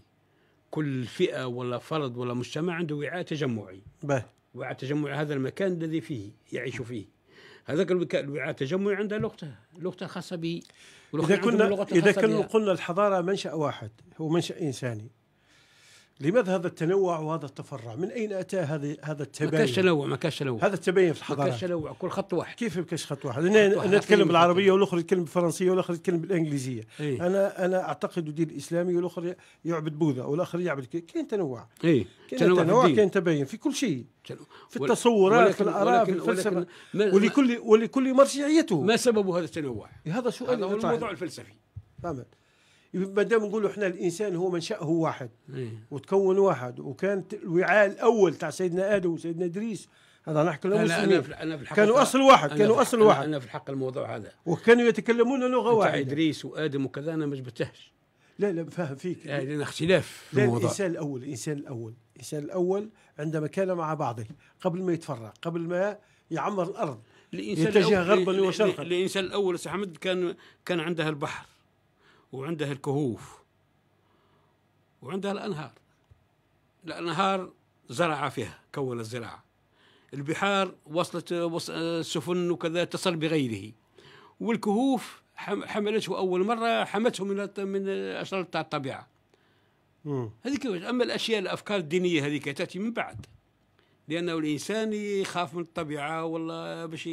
كل فئه ولا فرد ولا مجتمع عنده وعاء تجمعي به وعاء تجمعي هذا المكان الذي فيه يعيش فيه هذاك الوعاء التجمعي عنده لغته لغته خاصه به اذا كنا اذا كنا قلنا الحضاره منشا واحد هو منشا انساني لماذا هذا التنوع وهذا التفرع؟ من اين اتى هذا هذا التباين؟ ما كانش تنوع ما كانش تنوع هذا التباين في الحضارة ما كانش تنوع كل خط واحد كيف ما كانش خط واحد؟ انا نتكلم بالعربيه والاخر يتكلم بالفرنسيه والاخر يتكلم بالانجليزيه إيه؟ انا انا اعتقد دين اسلامي والاخر يعبد بوذا والاخر يعبد كاين تنوع اي كاين تنوع, تنوع كاين تباين في كل شيء في التصورات في الاراء في الفلسفه ولكل ولكل مرجعيته ما سبب هذا التنوع؟ هذا سؤال هذا هو الموضوع الفلسفي تمام ما دام نقولوا احنا الانسان هو منشاه واحد إيه. وتكون واحد وكانت الوعاء الاول تاع سيدنا ادم وسيدنا ادريس هذا نحكي لهم أنا في أنا في الحق كانوا اصل واحد كانوا اصل واحد انا في الحق الموضوع هذا وكانوا يتكلمون لغه واحده ادريس وادم وكذا انا ما جبتهش لا لا فاهم فيك آه، لان اختلاف لا الموضوع. الانسان الاول الانسان الاول الانسان الاول عندما كان مع بعضه قبل ما يتفرق قبل ما يعمر الارض الانسان يتجه غربا وشرقا الانسان الاول سي حمد كان كان عنده البحر وعندها الكهوف وعندها الأنهار الأنهار زرع فيها كون الزراعة البحار وصلت السفن وكذا تصل بغيره والكهوف حملته أول مرة حمته من من أشرار الطبيعة هذيك أما الأشياء الأفكار الدينية هذيك تأتي من بعد لانه الانسان يخاف من الطبيعه ولا باش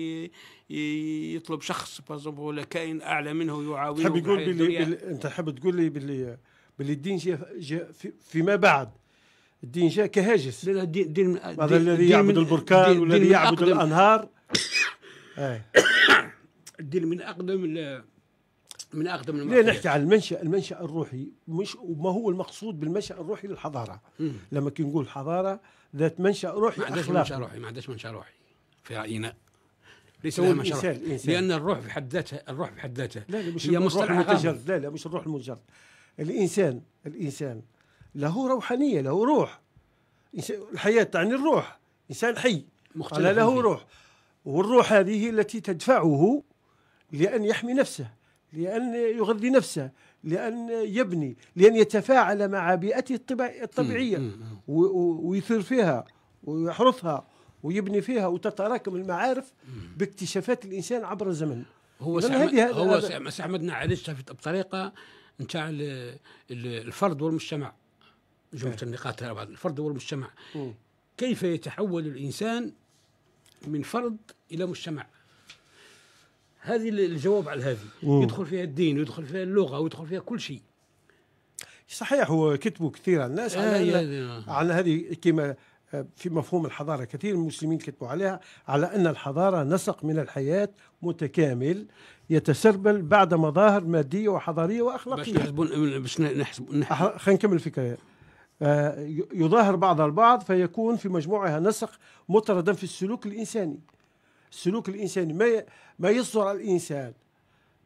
يطلب شخص ولا كائن اعلى منه يعاونه تحب يقول باللي انت حاب تقول لي باللي باللي الدين جاء جا فيما بعد الدين جاء كهاجس لا الدين دين هذا الذي يعبد البركان والذي يعبد الانهار الدين من اقدم من اقدم لا نحكي عن المنشا المنشا الروحي مش وما هو المقصود بالمنشا الروحي للحضاره لما كي نقول حضاره ذات منشا روحي ما عندهاش منشا روحي ما عندهاش منشا روحي في راينا ليس لها منشا روحي لان الروح في حد ذاتها الروح في حد ذاتها لا لا مش هي مصطلح المتجرد لا لا مش الروح المتجرد الانسان الانسان له روحانيه له روح الحياه تعني الروح انسان حي مختلف له فيه. روح والروح هذه التي تدفعه لان يحمي نفسه لان يغذي نفسه لأن يبني لأن يتفاعل مع بيئته الطبيعية ويثير فيها ويحرثها ويبني فيها وتتراكم المعارف باكتشافات الإنسان عبر الزمن هو هو استعمدنا عليه بطريقة نتاع الفرد والمجتمع جملة النقاط الفرد والمجتمع كيف يتحول الإنسان من فرد إلى مجتمع هذه الجواب على هذه يدخل فيها الدين ويدخل فيها اللغه ويدخل فيها كل شيء صحيح هو كتبوا كثير على الناس آه، على, آه على هذه كما آه، في مفهوم الحضاره كثير من المسلمين كتبوا عليها على ان الحضاره نسق من الحياه متكامل يتسربل بعد مظاهر ماديه وحضاريه واخلاقيه باش نحسب باش خلينا نكمل الفكره آه، يظاهر بعضها البعض فيكون في مجموعها نسق مطردا في السلوك الانساني السلوك الانساني ما ما يصدر على الانسان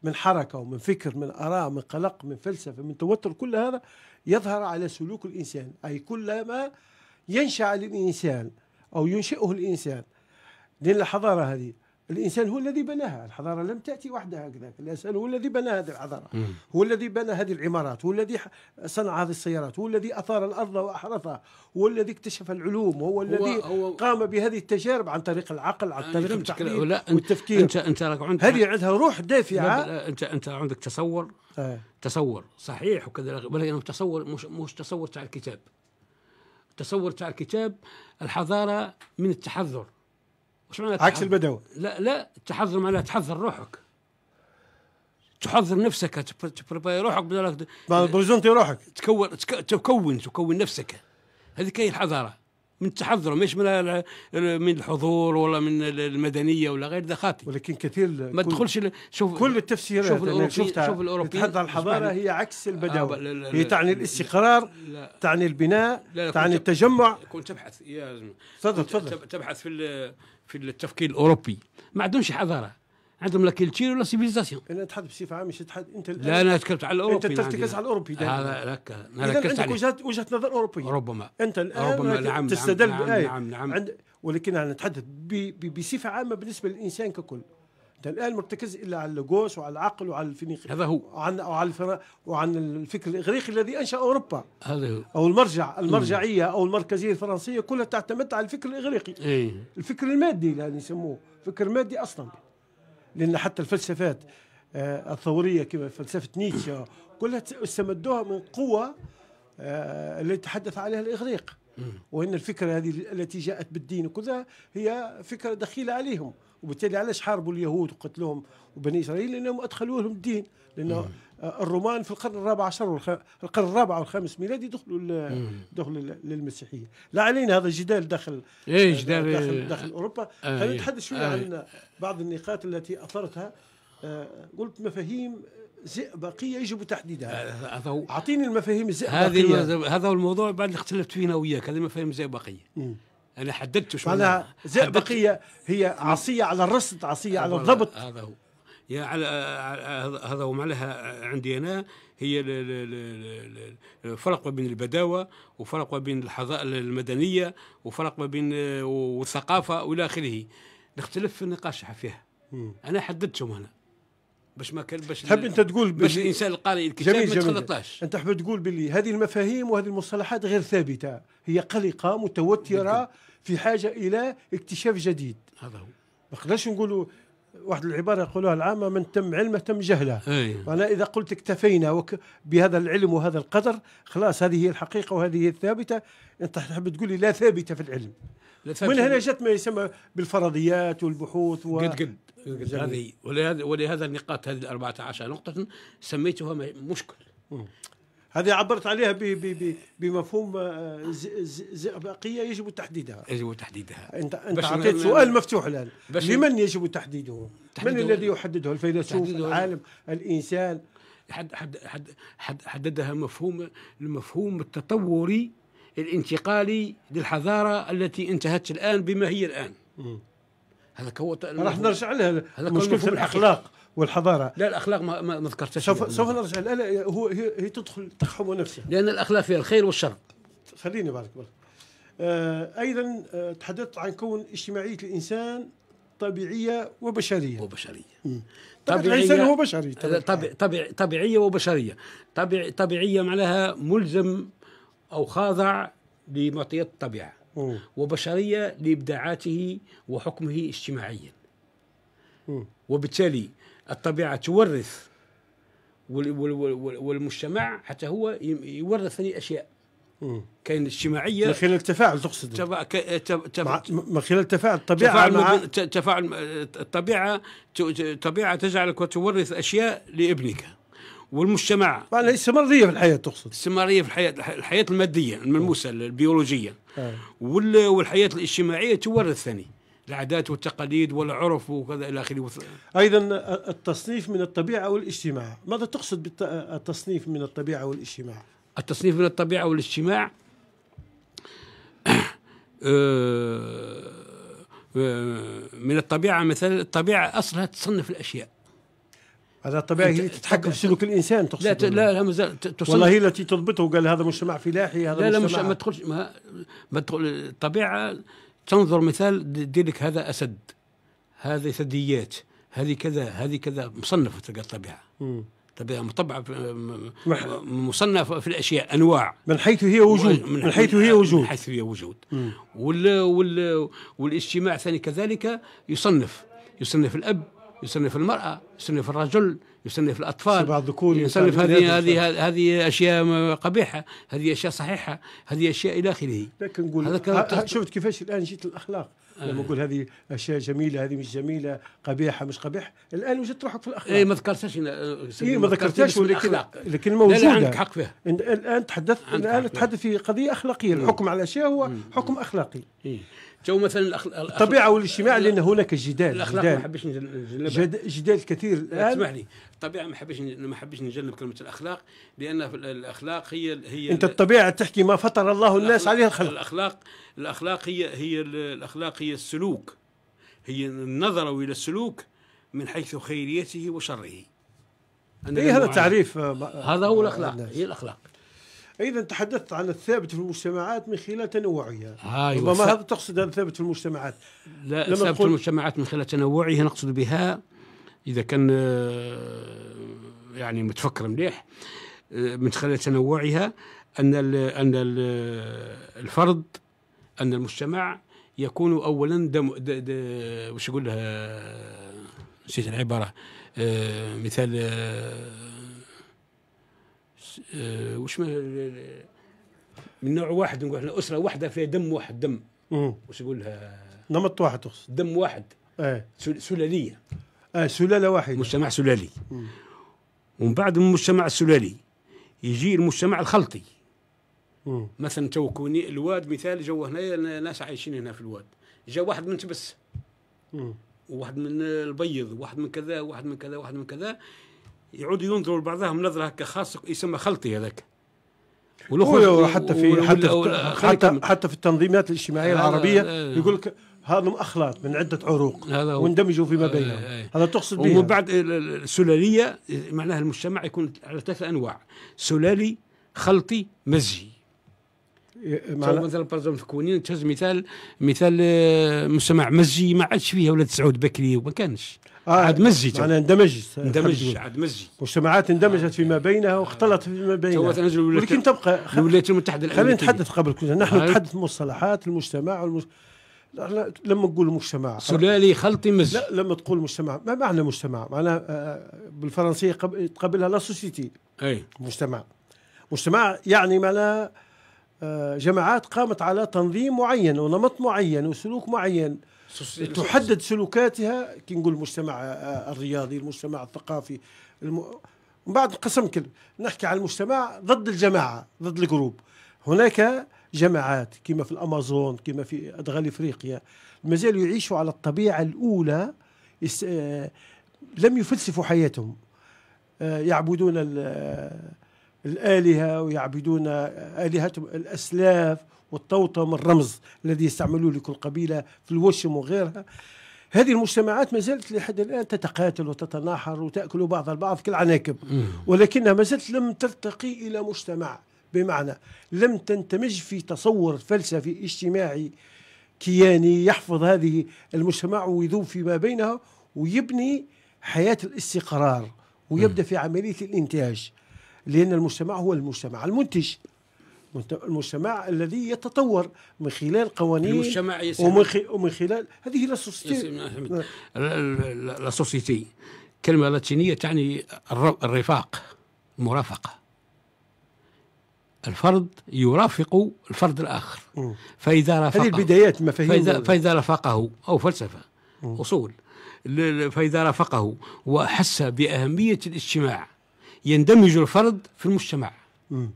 من حركه ومن فكر من اراء من قلق من فلسفه من توتر كل هذا يظهر على سلوك الانسان اي كل ما ينشا للانسان او ينشئه الانسان لان الحضاره هذه الانسان هو الذي بناها الحضاره لم تاتي وحدها هكذا الانسان هو الذي بنى هذه الحضاره هو الذي بنى هذه العمارات هو الذي صنع هذه السيارات هو الذي اثار الارض واحرثها هو الذي اكتشف العلوم هو الذي هو قام بهذه التجارب عن طريق العقل عن طريق التحليل والتفكير انت انت راك عندك هذه عندها روح دافعه لا انت انت عندك تصور آه. تصور صحيح وكذا ولكن تصور مش مش تصور تاع الكتاب تصور تاع الكتاب الحضاره من التحذر عكس البدو لا لا تحضر ما لا تحضر روحك تحضر نفسك تبريباي روحك بدل بريزونتي روحك تكون تكون تكون نفسك هذه هي الحضاره من تحضر مش من من الحضور ولا من المدنيه ولا غير ده خاطئ ولكن كثير ما تدخلش شوف كل التفسيرات شوف الاوروبي شوف الاوروبيين تحضر الحضاره هي عكس آه، البدو آه هي تعني الاستقرار تعني البناء لا لا تعني التجمع كنت تبحث يا تفضل تفضل تبحث في في التفكير الاوروبي ما عندهمش حضاره عندهم لا كلتشير ولا سيفيليزاسيون انا تحدث بصفه عامه تحد انت لا انا تكلمت على الاوروبي انت ترتكز يعني. على الاوروبي هذا لك انا ركزت عليك وجهه وجهه نظر اوروبيه ربما انت الان ربما نعم،, نعم تستدل نعم, نعم, نعم, نعم, نعم. نعم, نعم, نعم, عند ولكن انا نتحدث بصفه عامه بالنسبه للانسان ككل ده الآن مرتكز إلا على اللوغوس وعلى العقل وعلى الفينيقي هذا هو وعن وعلى الفرا... وعن الفكر الإغريقي الذي أنشأ أوروبا هذا هو أو المرجع المرجعية أو المركزية الفرنسية كلها تعتمد على الفكر الإغريقي إيه؟ الفكر المادي يعني يسموه فكر مادي أصلا لأن حتى الفلسفات آه الثورية كما فلسفة نيتشه كلها استمدوها من قوة آه التي تحدث عليها الإغريق وإن الفكرة هذه التي جاءت بالدين وكذا هي فكرة دخيلة عليهم وبالتالي علاش حاربوا اليهود وقتلوهم وبني اسرائيل لانهم ادخلوا لهم الدين لانه آه، الرومان في القرن الرابع عشر والخ... القرن الرابع والخامس ميلادي دخلوا ال... دخلوا للمسيحيه لا علينا هذا جدال داخل إيه آه، جدال داخل, إيه. داخل اوروبا آه، خلينا خلينا إيه. نتحدث شويه ايه عن بعض النقاط التي اثرتها قلت مفاهيم بقيه يجب تحديدها اعطيني المفاهيم الزئبقيه هذه هذا هو الموضوع بعد اللي اختلفت فيه انا وياك هذه مفاهيم زئبقيه انا حددت شو معناها زائد بقيه هي عصيه على الرصد عصيه على الضبط هذا هو يا على هذا هو معناها عندي انا هي الفرق ما بين البداوه وفرق ما بين الحضاره المدنيه وفرق ما بين والثقافه والى اخره نختلف في النقاش فيها انا حددتهم هنا باش ما كان باش تحب انت تقول باش الانسان القارئ الكتاب جميل ما يتخلطاش انت تحب تقول باللي هذه المفاهيم وهذه المصطلحات غير ثابته هي قلقه متوتره في حاجه الى اكتشاف جديد هذا هو ما نقدرش نقولوا واحد العبارة يقولوها العامة من تم علمه تم جهله أيه. وأنا إذا قلت اكتفينا وك بهذا العلم وهذا القدر خلاص هذه هي الحقيقة وهذه هي الثابتة أنت تحب تقول لي لا ثابتة في العلم لا ثابتة من هنا جت ما يسمى بالفرضيات والبحوث و... قد قد هذه ولهذا ولهذا النقاط هذه ال 14 نقطة سميتها مشكل هذه عبرت عليها ب ب بمفهوم آه، زئبقيه يجب تحديدها يجب تحديدها انت انت اعطيت سؤال مفتوح الان لمن يجب تحديده؟, تحديده من الذي يحدده الفيلسوف العالم الانسان حد حد حد حد حددها مفهوم المفهوم التطوري الانتقالي للحضاره التي انتهت الان بما هي الان م. هذاك هو راح نرجع لها المشكل في الاخلاق والحضاره لا الاخلاق ما, ما ذكرتهاش سوف يعني. سوف نرجع لا لا هو هي تدخل تقحم نفسها لان الاخلاق فيها الخير والشر خليني بارك بارك آه ايضا آه تحدثت عن كون اجتماعيه الانسان طبيعيه وبشريه وبشريه طبيعيه الانسان هو بشري طبيعي طبيعيه وبشريه طبيعي طبيعيه معناها ملزم او خاضع لمعطيات الطبيعه وبشريه لابداعاته وحكمه اجتماعيا وبالتالي الطبيعه تورث والمجتمع حتى هو يورث اشياء كاين اجتماعيه من خلال التفاعل تقصد تبع تبع من خلال التفاعل الطبيعه تفاعل مع... تفاعل الطبيعه الطبيعه تجعلك وتورث اشياء لابنك والمجتمع الاستمراريه يعني في الحياه تقصد الاستمراريه في الحياه الحياه الماديه الملموسه نعم. البيولوجيه آه. والحياه الاجتماعيه تورث ثاني العادات والتقاليد والعرف وكذا الى اخره ايضا التصنيف من الطبيعه والاجتماع ماذا تقصد بالتصنيف من الطبيعه والاجتماع التصنيف من الطبيعه والاجتماع آه، آه، من الطبيعه مثلا الطبيعه اصلها تصنف الاشياء هذا طبيعي تتحكم في سلوك الانسان تقصد لا لا لا مازال والله هي التي تضبطه قال هذا مجتمع فلاحي هذا لا لا مش ما تدخلش ما, ما تدخل الطبيعه تنظر مثال دير لك هذا اسد هذه ثدييات هذه كذا هذه كذا مصنفه تلقى الطبيعه طبيعه مطبعه مصنفه في الاشياء انواع من حيث هي وجود من حيث هي وجود من حيث هي وجود وال والاجتماع ثاني كذلك يصنف يصنف الاب يصنف في المرأة يصنف في الرجل يصنف في الأطفال الذكور في هذه هذه هذه أشياء قبيحة هذه أشياء صحيحة هذه أشياء إلى آخره لكن نقول شفت كيفاش الآن جيت الأخلاق آه. لما نقول هذه أشياء جميلة هذه مش جميلة قبيحة مش قبيح الآن وجدت روحك في الأخلاق إيه ما ذكرتش إيه ما ذكرتهاش ولكن لكن موجودة لا, عندك حق فيها الآن تحدثت الآن تحدث في قضية أخلاقية الحكم على الأشياء هو حكم أخلاقي إيه. جو مثلا الطبيعه والاجتماع لان هناك جدال الاخلاق جدال ما حبش نجنبها جد جدال كثير اسمح لي الطبيعه ما حبش ما حبش نجنب كلمه الاخلاق لان الاخلاق هي هي انت الطبيعه تحكي ما فطر الله الناس عليه الخلق الاخلاق الاخلاق هي هي الاخلاق هي السلوك هي النظره الى السلوك من حيث خيريته وشره إيه، هذا التعريف آه، هذا هو آه، الاخلاق هي الاخلاق اذا تحدثت عن الثابت في المجتمعات من خلال تنوعها آه، أيوة ربما ف... هذا تقصد هذا الثابت في المجتمعات لا الثابت في المجتمعات من خلال تنوعها نقصد بها اذا كان آه، يعني متفكر مليح آه، من خلال تنوعها ان ال ان ال الفرد ان المجتمع يكون اولا دم د د وش يقول لها نسيت العباره مثال آه، وش من نوع واحد نقول احنا اسره واحده فيها دم واحد دم وش لها؟ آه، نمط واحد تقصد دم واحد ايه سلاليه اه سلاله واحده مجتمع سلالي مم. ومن بعد المجتمع السلالي يجي المجتمع الخلطي مم. مثلا تو كوني الواد مثال جو هنا ناس عايشين هنا في الواد جا واحد من تبس مم. وواحد من البيض وواحد من كذا وواحد من كذا واحد من كذا يعودوا ينظروا لبعضهم نظره خاصه يسمى خلطي هذاك ولو حتى في ولو حتى حتى, حتى, حتى في التنظيمات الاجتماعيه العربيه آه. يقول لك هذا اخلاط من عده عروق واندمجوا فيما آه، آه، بينهم هذا تقصد به ومن بعد السلاليه معناها المجتمع يكون على ثلاث انواع سلالي خلطي مزجي إيه، مثلا في تكونين تهز مثال مثال آه، مجتمع مزي ما عادش فيه ولاد سعود بكري وما كانش آه عاد مزي انا اندمجت آه، اندمج عاد مزي مجتمعات اندمجت فيما بينها واختلطت فيما بينها ولكن تبقى الولايات المتحده خلينا نتحدث قبل كل نحن نتحدث مصطلحات المجتمع والمجتمع لا لا لما نقول مجتمع سلالي خلطي مز لا لما تقول مجتمع ما معنى مجتمع معناها آه، بالفرنسيه قبلها لا سوسيتي اي مجتمع مجتمع يعني معناها آه، جماعات قامت على تنظيم معين ونمط معين وسلوك معين تحدد سلوكاتها كي نقول المجتمع آه، الرياضي المجتمع الثقافي الم... من بعد قسم كل نحكي على المجتمع ضد الجماعة ضد الجروب هناك جماعات كما في الأمازون كما في أدغال إفريقيا مازالوا يعيشوا على الطبيعة الأولى آه، لم يفلسفوا حياتهم يعبدون الآلهة ويعبدون آلهتهم الأسلاف والطوطم الرمز الذي يستعملوه لكل قبيلة في الوشم وغيرها هذه المجتمعات ما زالت لحد الآن تتقاتل وتتناحر وتأكل بعض البعض كالعناكب ولكنها ما زالت لم ترتقي إلى مجتمع بمعنى لم تندمج في تصور فلسفي اجتماعي كياني يحفظ هذه المجتمع ويذوب فيما بينها ويبني حياة الاستقرار ويبدأ في عملية الإنتاج لأن المجتمع هو المجتمع المنتج المجتمع الذي يتطور من خلال قوانين المجتمع ومن, ومن خلال هذه لا سوسيتي كلمة لاتينية تعني الرفاق المرافقة الفرد يرافق الفرد الآخر فإذا رافقه هذه البدايات مفاهيم فإذا, فإذا رافقه أو فلسفة أصول فإذا رافقه وأحس بأهمية الاجتماع يندمج الفرد في المجتمع م.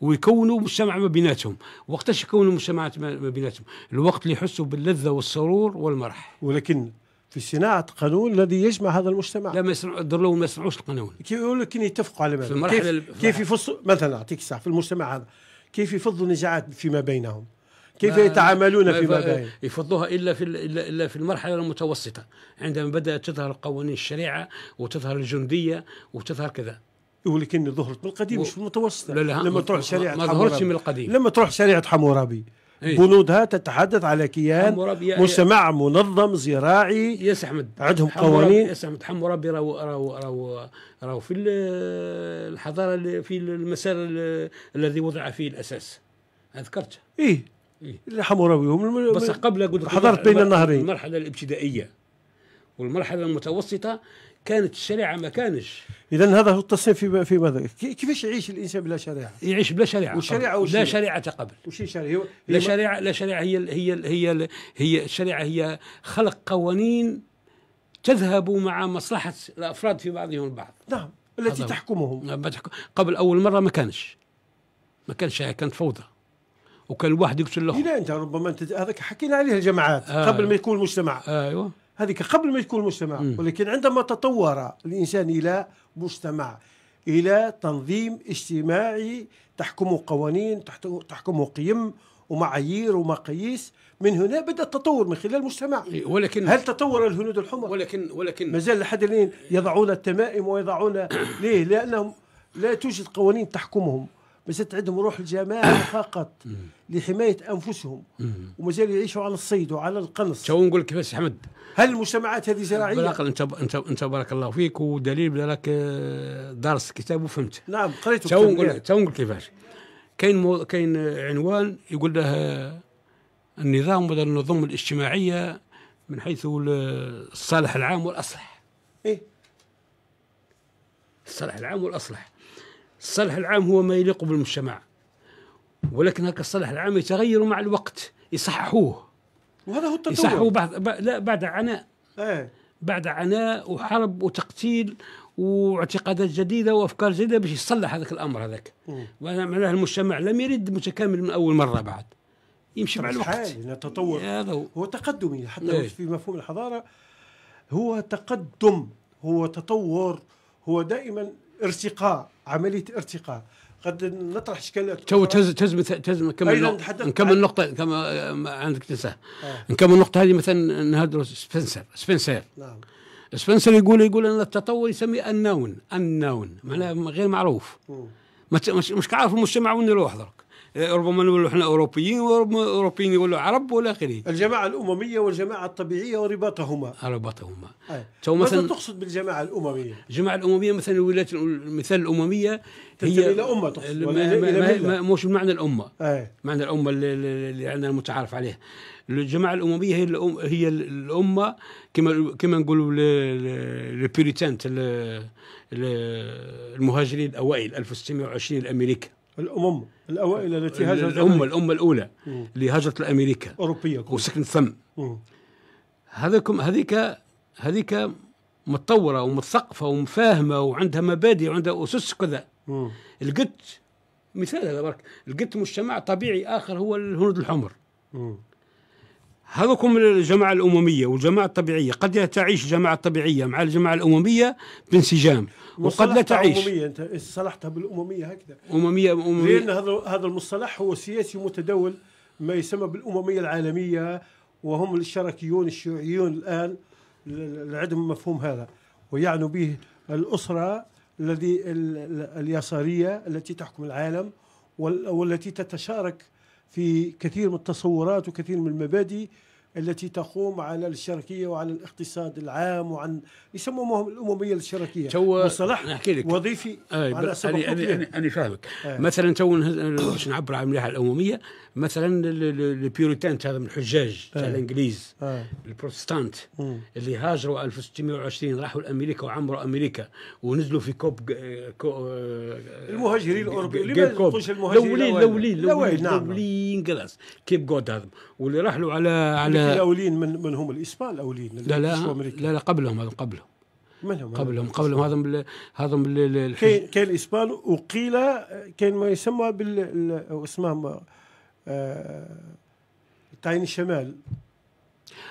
ويكونوا مجتمع ما بيناتهم وقتاش يكونوا مجتمعات ما بيناتهم الوقت اللي يحسوا باللذة والسرور والمرح ولكن في صناعة قانون الذي يجمع هذا المجتمع لا ما يصنعوا ما يصنعوش القانون كيف لكن يتفقوا على ماذا كيف, ال... كيف يفصوا مثلا أعطيك ساعة في المجتمع هذا كيف يفضوا النزاعات فيما بينهم كيف يتعاملون فيما بينهم يفضوها الا في الا الا في المرحله المتوسطه عندما بدات تظهر قوانين الشريعه وتظهر الجنديه وتظهر كذا يقول لك اني ظهرت بالقديم مش بالمتوسطه لا لا لما تروح شريعه ما ظهرتش من القديم لما تروح شريعه حمورابي أيه؟ بنودها تتحدث على كيان مجتمع منظم زراعي يا احمد عندهم قوانين يا احمد حمورابي راهو راهو راهو راهو في الحضاره في المسار الذي وضع فيه الاساس اذكرته ايه, إيه؟ حمورابي هم بس قبل حضرت بين النهرين المرحله الابتدائيه والمرحله المتوسطه كانت الشريعه ما كانش اذا هذا هو التصنيف في في ماذا كيفاش يعيش الانسان بلا شريعه يعيش بلا شريعه والشريعه لا شريعه قبل وش شريعه لا شريعه لا شريعه هي هي هي هي الشريعه هي خلق قوانين تذهب مع مصلحه الافراد في بعضهم البعض نعم التي تحكمهم نعم، قبل اول مره ما كانش ما كانش كانت فوضى وكان الواحد يقتل له لا انت ربما انت هذاك حكينا عليه الجماعات آه قبل ما يكون مجتمع آه ايوه هذيك قبل ما يكون مجتمع م. ولكن عندما تطور الانسان الى مجتمع الى تنظيم اجتماعي تحكمه قوانين تحكمه قيم ومعايير ومقاييس من هنا بدا التطور من خلال المجتمع ولكن هل تطور الهنود الحمر ولكن ولكن ما زال لحد الان يضعون التمائم ويضعون ليه لانهم لا توجد قوانين تحكمهم مازالت عندهم روح الجماعه فقط لحمايه انفسهم ومازال يعيشوا على الصيد وعلى القنص تو نقول لك بس احمد هل المجتمعات هذه زراعيه؟ بالعقل انت انت انت بارك الله فيك ودليل راك آه، دارس كتاب وفهمت نعم قريته تو نقول تو نقول كيفاش كاين مو... كاين عنوان يقول له النظام ولا النظم الاجتماعيه من حيث الصالح العام والاصلح ايه الصالح العام والاصلح الصالح العام هو ما يليق بالمجتمع ولكن هكا الصالح العام يتغير مع الوقت يصححوه وهذا هو التطور يصححوه بعد لا بعد عناء ايه بعد عناء وحرب وتقتيل واعتقادات جديده وافكار جديده باش يصلح هذاك الامر هذاك معناها المجتمع لم يرد متكامل من اول مره بعد يمشي مع الوقت التطور هذا هو, هو تقدمي حتى ايه. في مفهوم الحضاره هو تقدم هو تطور هو دائما ارتقاء عمليه ارتقاء قد نطرح اشكالات تو تزم تزم نكمل نكمل نقطه كما عندك تنسى آه. نكمل النقطة هذه مثلا نهدر سبنسر سبنسر نعم سبنسر يقول يقول ان التطور يسميه الناون الناون معناها غير معروف مش عارف المجتمع وين يروح درك ربما نقول احنا اوروبيين وربما اوروبيين يقولوا عرب والى اخره الجماعه الامميه والجماعه الطبيعيه ورباطهما رباطهما ماذا مثلا ماذا تقصد بالجماعه الامميه؟ الجماعه الامميه مثلا الولايات مثال الامميه هي الى امه تقصد ما, ما, ما مش معنى الامه أي. معنى الامه اللي, اللي عندنا المتعارف عليه الجماعه الامميه هي الأم هي الامه كما كما نقولوا البيريتانت المهاجرين الاوائل 1620 الامريكا الأمم الأوائل التي هاجرت الأمة الأمة الأولى اللي هاجرت لأمريكا أوروبية وسكنت ثم هذاكم هذيك هذيك متطورة ومثقفه ومفاهمة وعندها مبادئ وعندها أسس كذا لقيت مثال هذا برك لقيت مجتمع طبيعي آخر هو الهنود الحمر مم. هذوكم الجماعة الأممية والجماعة الطبيعية قد تعيش الجماعة الطبيعية مع الجماعة الأممية بانسجام وقد لا تعيش أممية أنت صلحتها بالأممية هكذا أممية أممية لأن هذا هذا المصطلح هو سياسي متداول ما يسمى بالأممية العالمية وهم الاشتراكيون الشيوعيون الآن لعدم مفهوم هذا ويعنوا به الأسرة الذي اليسارية التي تحكم العالم والتي تتشارك في كثير من التصورات وكثير من المبادئ التي تقوم على الشركيه وعلى الاقتصاد العام وعن يسموهم الامميه الشركيه تو مصطلح نحكي لك وظيفي آه على سبب أنا, أنا, أنا فاهمك آه. مثلا تو باش نعبر عن مليح الامميه مثلا البيوريتانت هذا من الحجاج آه. تاع آه. الانجليز آه. البروتستانت م. اللي هاجروا 1620 راحوا لامريكا وعمروا امريكا ونزلوا في كوب كو آه، المهاجرين الاوروبيين لما تقولش المهاجرين الاولين الاولين الاولين كيب جود هذا واللي راحوا على على آه، الاولين من من هم الاسبان الاولين لا لا لا, لا قبلهم هذا قبلهم من هم قبلهم قبلهم هذم هذم كاين كاين الاسبان وقيل كاين ما يسمى بال اسمهم طاين آه، الشمال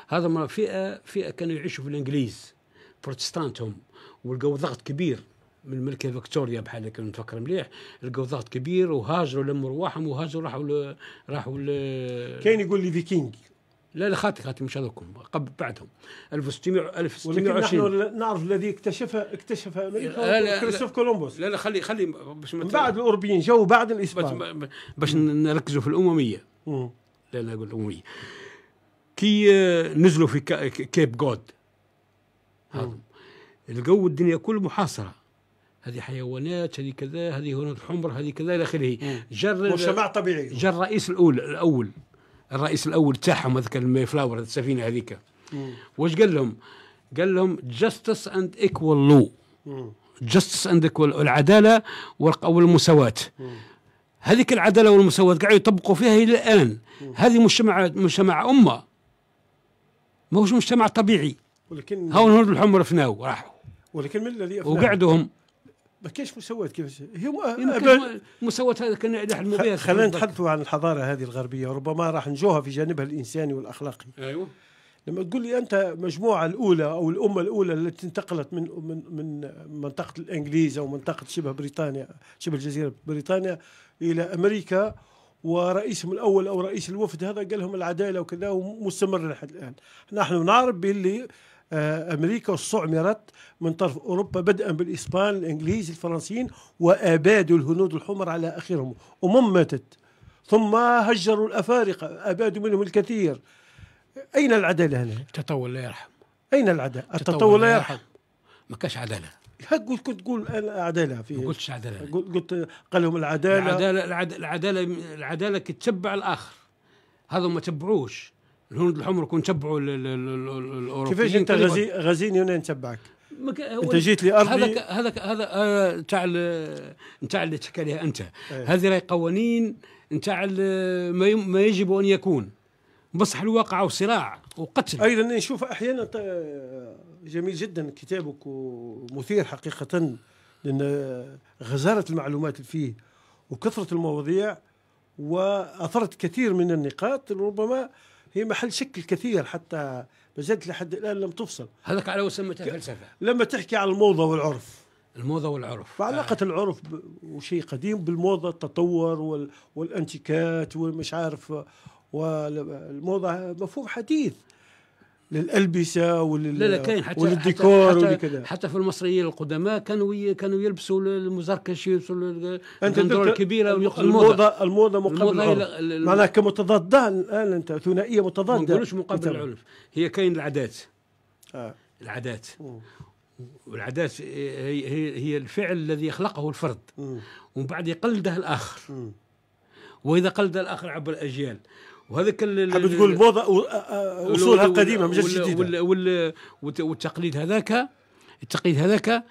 هذا فئه فئه كانوا يعيشوا في الانجليز بروتستانت هم ولقوا ضغط كبير من الملكه فيكتوريا بحال هكا نفكر مليح لقوا ضغط كبير وهاجروا لموا رواحهم وهاجروا راحوا راحوا كاين يقول لي فيكينج لا لا خاتي خاتي مش هذوكم قبل بعدهم 1600 1620 نحن نعرف الذي اكتشف امريكا كريستوف كولومبوس لا لا خلي خلي باش من بعد الاوروبيين جو بعد الاسبان باش نركزوا في الامميه لا لا اقول الامميه كي آه، نزلوا في كيب جود لقوا الدنيا كل محاصره هذه حيوانات هذه كذا هذه هنود حمر هذه كذا الى اخره جر مجتمع طبيعي جر الرئيس الاول الاول الرئيس الاول تاعهم هذاك الماي فلاور السفينه هذيك واش قال لهم؟ قال لهم جاستس اند ايكوال لو جاستس اند ايكوال العداله والمساواه هذيك العداله والمساواه قاعد يطبقوا فيها الى الان هذه مجتمع مجتمع امه ماهوش مجتمع طبيعي ولكن هاو الحمر فناو راحوا ولكن من الذي وقعدوا هم ما كاينش مسوات كيفاش هي إيه، مسوات هذا كان نحلموا المبيات خلينا نتحدثوا عن الحضاره هذه الغربيه ربما راح نجوها في جانبها الانساني والاخلاقي ايوه لما تقول لي انت مجموعه الاولى او الامه الاولى التي انتقلت من من من منطقه الانجليز او منطقه شبه بريطانيا شبه الجزيره بريطانيا الى امريكا ورئيسهم الاول او رئيس الوفد هذا قال لهم العداله وكذا ومستمر لحد الان نحن نعرف باللي آه، أمريكا استعمرت من طرف أوروبا بدءا بالإسبان الإنجليز الفرنسيين وأبادوا الهنود الحمر على آخرهم أمم ماتت ثم هجروا الأفارقة أبادوا منهم الكثير أين العدالة هنا؟ التطور لا يرحم أين العدالة؟ التطور لا يرحم ما كانش عدالة قلت كنت تقول عدالة في ما قلتش عدالة قلت قال لهم العدالة العدالة العدالة العدالة, العدالة كتشبع الآخر هذا ما تبعوش الهنود الحمر كون تبعوا الاوروبيين كيفاش انت غزي غزين يونان تبعك؟ انت جيت لارضي هذاك هذاك هذا نتاع نتاع اللي تحكي عليها انت أيه. هذه راهي قوانين نتاع ما, ما يجب ان يكون بصح الواقع وصراع وقتل ايضا نشوف احيانا جميل جدا كتابك ومثير حقيقه لان غزاره المعلومات اللي فيه وكثره المواضيع واثرت كثير من النقاط ربما هي محل شك الكثير حتى ما زلت لحد الان لم تفصل هذاك على سمتها فلسفه لما تحكي عن الموضه والعرف الموضه والعرف فعلاقه آه. العرف وشيء قديم بالموضه التطور وال... والانتيكات ومش عارف والموضه مفهوم حديث للالبسه ولل لا لا كاين حتى وللديكور حتى, حتى في المصريين القدماء كانوا كانوا يلبسوا المزركش يلبسوا الغندوره الكبيره ويقصدوا الموضه الموضه مقابل العنف معناها كمتضاده الان انت ثنائيه متضاده ما نقولوش مقابل العنف هي كاين العادات آه. العادات والعادات هي, هي هي الفعل الذي يخلقه الفرد ومن بعد يقلده الاخر واذا قلد الاخر عبر الاجيال وهذاك حاب تقول الموضه اصولها قديمه مش جديده وال وال والتقليد هذاك التقليد هذاك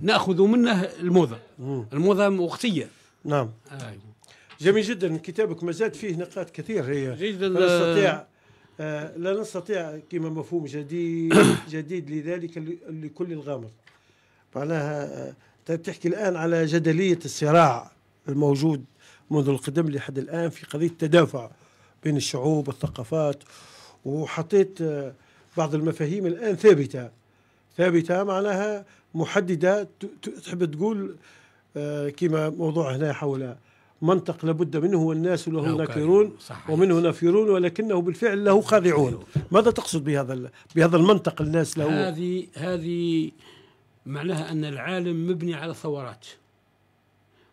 ناخذ منه الموضه الموضه وقتيه نعم آه. جميل جدا كتابك مازال فيه نقاط كثير هي جدا نستطيع آه، لا نستطيع كما مفهوم جديد جديد لذلك لكل الغامض معناها آه، تحكي الان على جدليه الصراع الموجود منذ القدم لحد الآن في قضية تدافع بين الشعوب والثقافات وحطيت آه، بعض المفاهيم الآن ثابتة ثابتة معناها محددة تحب تقول آه، كما موضوع هنا حول منطق لابد منه والناس له ناكرون ومنه نافرون ولكنه بالفعل له خاضعون ماذا تقصد بهذا بهذا المنطق الناس له هذه هذه معناها ان العالم مبني على ثورات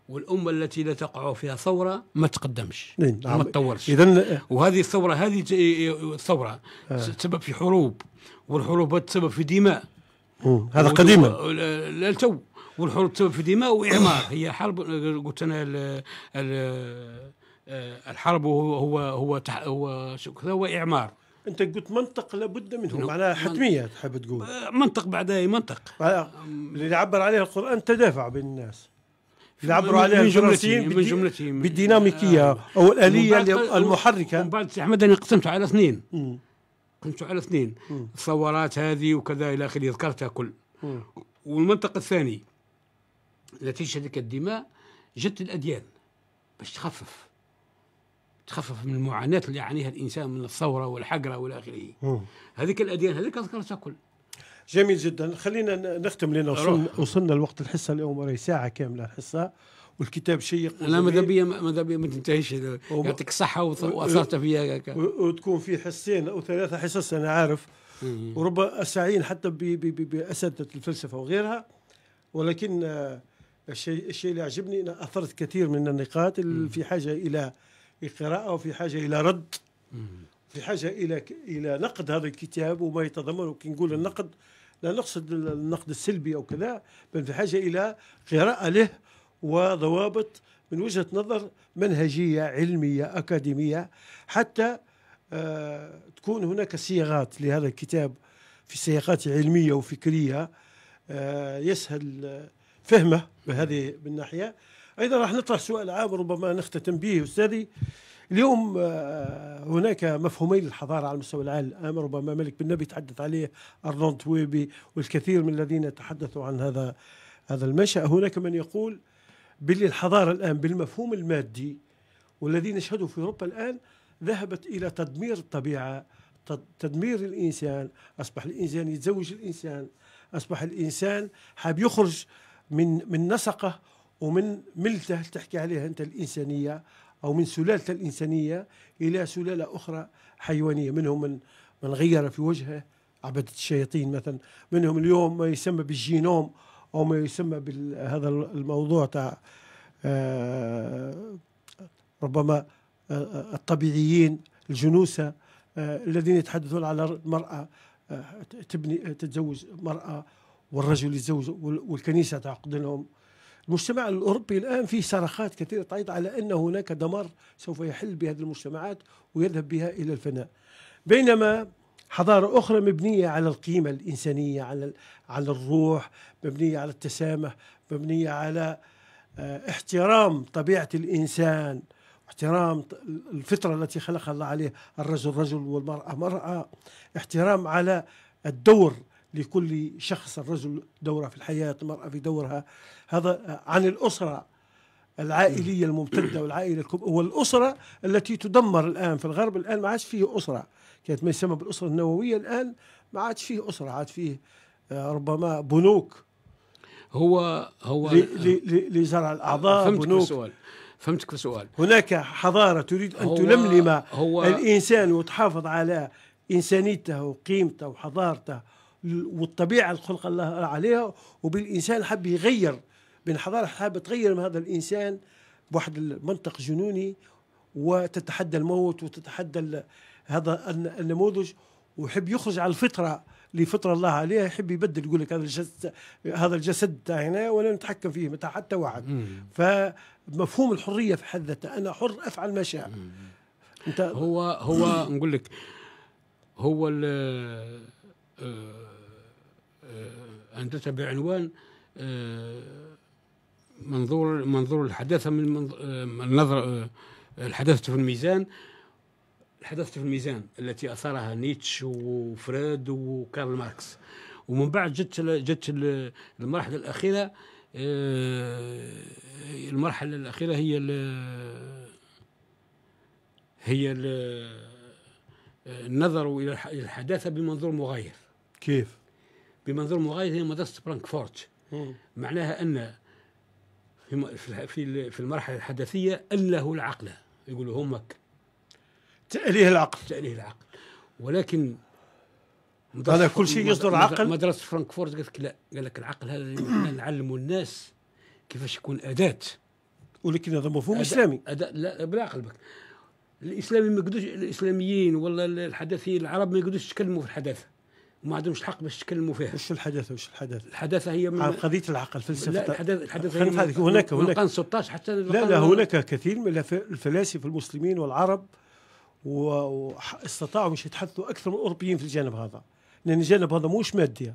والأمة التي لا تقع فيها ثورة ما تقدمش نعم. ما تطورش إذن آه. وهذه الثورة هذه الثورة آه. آه،, آه. تسبب في حروب والحروب تسبب في دماء هذا قديما لا تو والحروب تسبب في دماء وإعمار هي حرب قلت أنا ال الحرب هو هو هو, هو, هو إعمار انت قلت منطق لابد منه معناها حتميه تحب تقول منطق بعد اي منطق اللي يعبر عليه القران تدافع بين الناس يعبروا عليها من من جملتهم نعم بالديناميكيه آه او الاليه المحركه من بعد احمد انا قسمته على اثنين قسمته على اثنين الثورات هذه وكذا الى اخره ذكرتها كل والمنطقه الثانيه التي شركت الدماء جت الاديان باش تخفف تخفف من المعاناه اللي يعانيها الانسان من الثوره والحقره والى اخره هذيك الاديان هذيك ذكرتها كل جميل جدا خلينا نختم لنا وصلنا, وصلنا لوقت الحصه اليوم راهي ساعه كامله الحصه والكتاب شيق لا ماذا بيا ماذا بيا ما تنتهيش يعطيك الصحه واثرت فيا وتكون في حصتين او ثلاثه حصص انا عارف وربما اساعين حتى باساتذه الفلسفه وغيرها ولكن آه، الشيء الشيء اللي عجبني انا اثرت كثير من النقاط اللي في حاجه الى قراءه وفي حاجه الى رد في حاجه الى الى نقد هذا الكتاب وما يتضمنه كي نقول النقد لا نقصد النقد السلبي او كذا بل في حاجه الى قراءه له وضوابط من وجهه نظر منهجيه علميه اكاديميه حتى آه، تكون هناك صياغات لهذا الكتاب في سياقات علميه وفكريه آه، يسهل فهمه بهذه نعم. ناحيه ايضا راح نطرح سؤال عام ربما نختتم به استاذي اليوم آه، هناك مفهومين للحضارة على المستوى العالم آه، ربما ملك بن نبي تحدث عليه أرنولد تويبي والكثير من الذين تحدثوا عن هذا هذا المنشأ هناك من يقول باللي الحضارة الآن بالمفهوم المادي والذي نشهده في أوروبا الآن ذهبت إلى تدمير الطبيعة تدمير الإنسان أصبح الإنسان يتزوج الإنسان أصبح الإنسان حاب يخرج من من نسقه ومن ملته تحكي عليها أنت الإنسانية أو من سلالة الإنسانية إلى سلالة أخرى حيوانية منهم من من غير في وجهه عبدة الشياطين مثلا منهم اليوم ما يسمى بالجينوم أو ما يسمى بهذا الموضوع تاع آه، ربما آه، الطبيعيين الجنوسة آه، الذين يتحدثون على المرأة تبني تتزوج مرأة والرجل يتزوج والكنيسة تعقد لهم المجتمع الأوروبي الآن فيه صرخات كثيرة تعيد على أن هناك دمار سوف يحل بهذه المجتمعات ويذهب بها إلى الفناء بينما حضارة أخرى مبنية على القيمة الإنسانية على على الروح مبنية على التسامح مبنية على آه، احترام طبيعة الإنسان احترام الفطرة التي خلقها الله عليه الرجل رجل والمرأة مرأة احترام على الدور لكل شخص الرجل دورة في الحياة المرأة في دورها هذا عن الأسرة العائلية الممتدة والعائلة والأسرة التي تدمر الآن في الغرب الآن ما عادش فيه أسرة كانت ما يسمى بالأسرة النووية الآن ما عادش فيه أسرة عاد فيه آه، ربما بنوك هو هو لزرع الأعضاء فهمتك بنوك السؤال فهمتك في السؤال هناك حضارة تريد أن تلملم الإنسان وتحافظ على إنسانيته وقيمته وحضارته والطبيعه الخلق الله عليها وبالانسان حب يغير بين حضاره حاب تغير من هذا الانسان بواحد المنطق جنوني وتتحدى الموت وتتحدى هذا النموذج ويحب يخرج على الفطره اللي فطر الله عليها يحب يبدل يقول لك هذا الجسد هذا الجسد هنا ولا نتحكم فيه متى حتى واحد فمفهوم الحريه في حد ذاته انا حر افعل ما شاء هو هو نقول لك هو عندتها بعنوان آه، منظور منظور الحداثة من آه، النظرة آه، الحداثة في الميزان الحداثة في الميزان التي أثرها نيتش وفريد وكارل ماركس ومن بعد جت جت المرحلة الأخيرة المرحلة الأخيرة هي الـ هي الـ النظر إلى الحداثة بمنظور مغاير كيف؟ بمنظور مغاير هي مدرسة فرانكفورت معناها أن في في في المرحلة الحدثية أله العقل يقولوا هم تأليه العقل تأليه العقل ولكن هذا كل شيء يصدر عقل مدرسة فرانكفورت قالت لك لا قال لك العقل هذا نعلموا الناس كيفاش يكون أداة ولكن هذا مفهوم إسلامي أداة لا بلا بك الاسلامي ما الاسلاميين ولا الحدثيين العرب ما يقدروش يتكلموا في الحداثه وما عندهمش الحق باش يتكلموا فيها وش الحداثه وش الحداثه الحداثه هي من قضيه العقل فلسفه لا الحداثه الحداثه هي هذه هناك هناك القرن 16 حتى لا لا هناك كثير من الفلاسفه المسلمين والعرب واستطاعوا مش يتحدثوا اكثر من الاوروبيين في الجانب هذا لان الجانب هذا موش مادي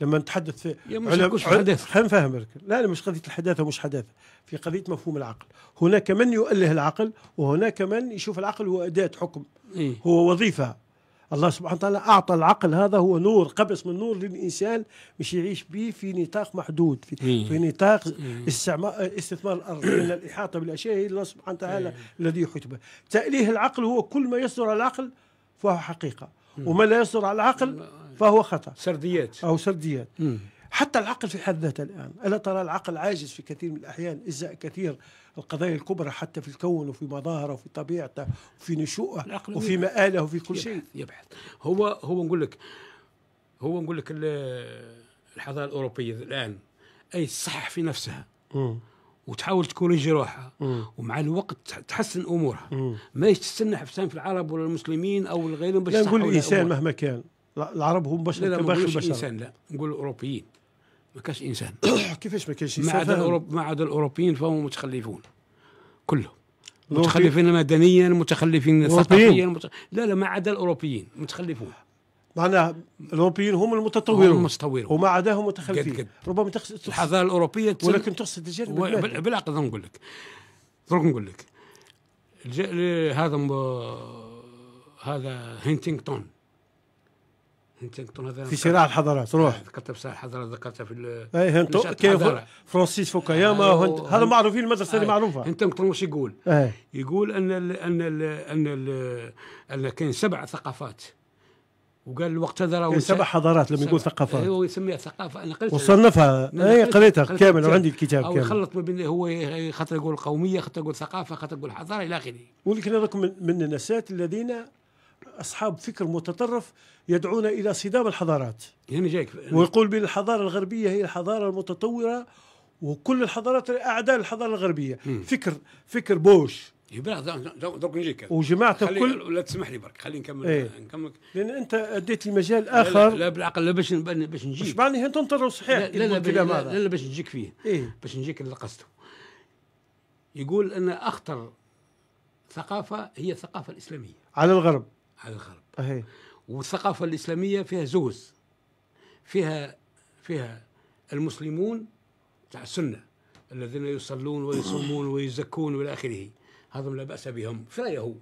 لما نتحدث في علم خلينا فاهم لا لا مش قضيه الحداثه مش حداثه في قضيه مفهوم العقل هناك من يؤله العقل وهناك من يشوف العقل هو اداه حكم إيه؟ هو وظيفه الله سبحانه وتعالى أعطى العقل هذا هو نور قبس من نور للإنسان مش يعيش به في نطاق محدود في, في نطاق استثمار الأرض من الإحاطة بالأشياء هي الله سبحانه وتعالى الذي يحيط به تأليه العقل هو كل ما يصدر على العقل فهو حقيقة وما لا يصدر على العقل فهو خطأ سرديات أو سرديات حتى العقل في حد ذاته الآن ألا ترى العقل عاجز في كثير من الأحيان إزاء كثير القضايا الكبرى حتى في الكون وفي مظاهره وفي طبيعته وفي نشوءه وفي مآله وفي كل شيء يبحث هو هو نقول لك هو نقول لك الحضاره الاوروبيه الان اي تصحح في نفسها وتحاول تكون روحها ومع الوقت تحسن امورها ما تستنى حفسان في العرب ولا المسلمين او غيرهم باش لا نقول الانسان مهما كان العرب هم بشر لا لا ما البشر. انسان لا نقول الاوروبيين ما كاش انسان كيفاش ما كاش انسان ما عدا الأوروب... ما عدا الاوروبيين فهم متخلفون كلهم متخلفين مدنيا متخلفين ثقافيا مت... لا لا ما عدا الاوروبيين متخلفون معناها الاوروبيين هم المتطورون هم المتطورون وما عداهم متخلفين جد جد. ربما تقصد الحضاره الاوروبيه تسن... ولكن تقصد الجانب و... بالعقل نقول لك دروك نقول لك الج... هذا م... هذا هنتينغتون في صراع الحضارات آه، روح ذكرتها في صراع الحضارات ذكرتها في اي هنتو فرانسيس فوكاياما آه أيوه. هذا معروفين المدرسه اللي معروفه هنتنغتون واش يقول؟ آه يقول ان الـ ان الـ ان الـ ان كاين سبع ثقافات وقال الوقت هذا راهو سبع حضارات لما يقول ثقافات هو أيوه، يسميها ثقافه انا قريتها وصنفها اي قريتها كامل وعندي الكتاب كامل يخلط ما بين هو خاطر يقول قوميه خاطر يقول ثقافه خاطر يقول حضاره الى اخره ولكن هذوك من النسات الذين أصحاب فكر متطرف يدعون إلى صدام الحضارات يعني جايك ويقول بأن الحضارة الغربية هي الحضارة المتطورة وكل الحضارات أعداء الحضارة الغربية مم. فكر فكر بوش دوك نجيك وجماعته كل لا تسمح لي برك خلينا نكمل ايه؟ نكمل لان انت اديت لي مجال اخر لا, لا, لا بالعقل لا باش باش نجيك مش معنى انت تنطر صحيح لا لا لا, لا, لا, لا, باش نجيك فيه ايه؟ باش نجيك اللي قصته يقول ان اخطر ثقافه هي الثقافه الاسلاميه على الغرب على الغرب أهي. والثقافة الإسلامية فيها زوز فيها فيها المسلمون تاع السنة الذين يصلون ويصومون ويزكون والى اخره هذم لا باس بهم في رايه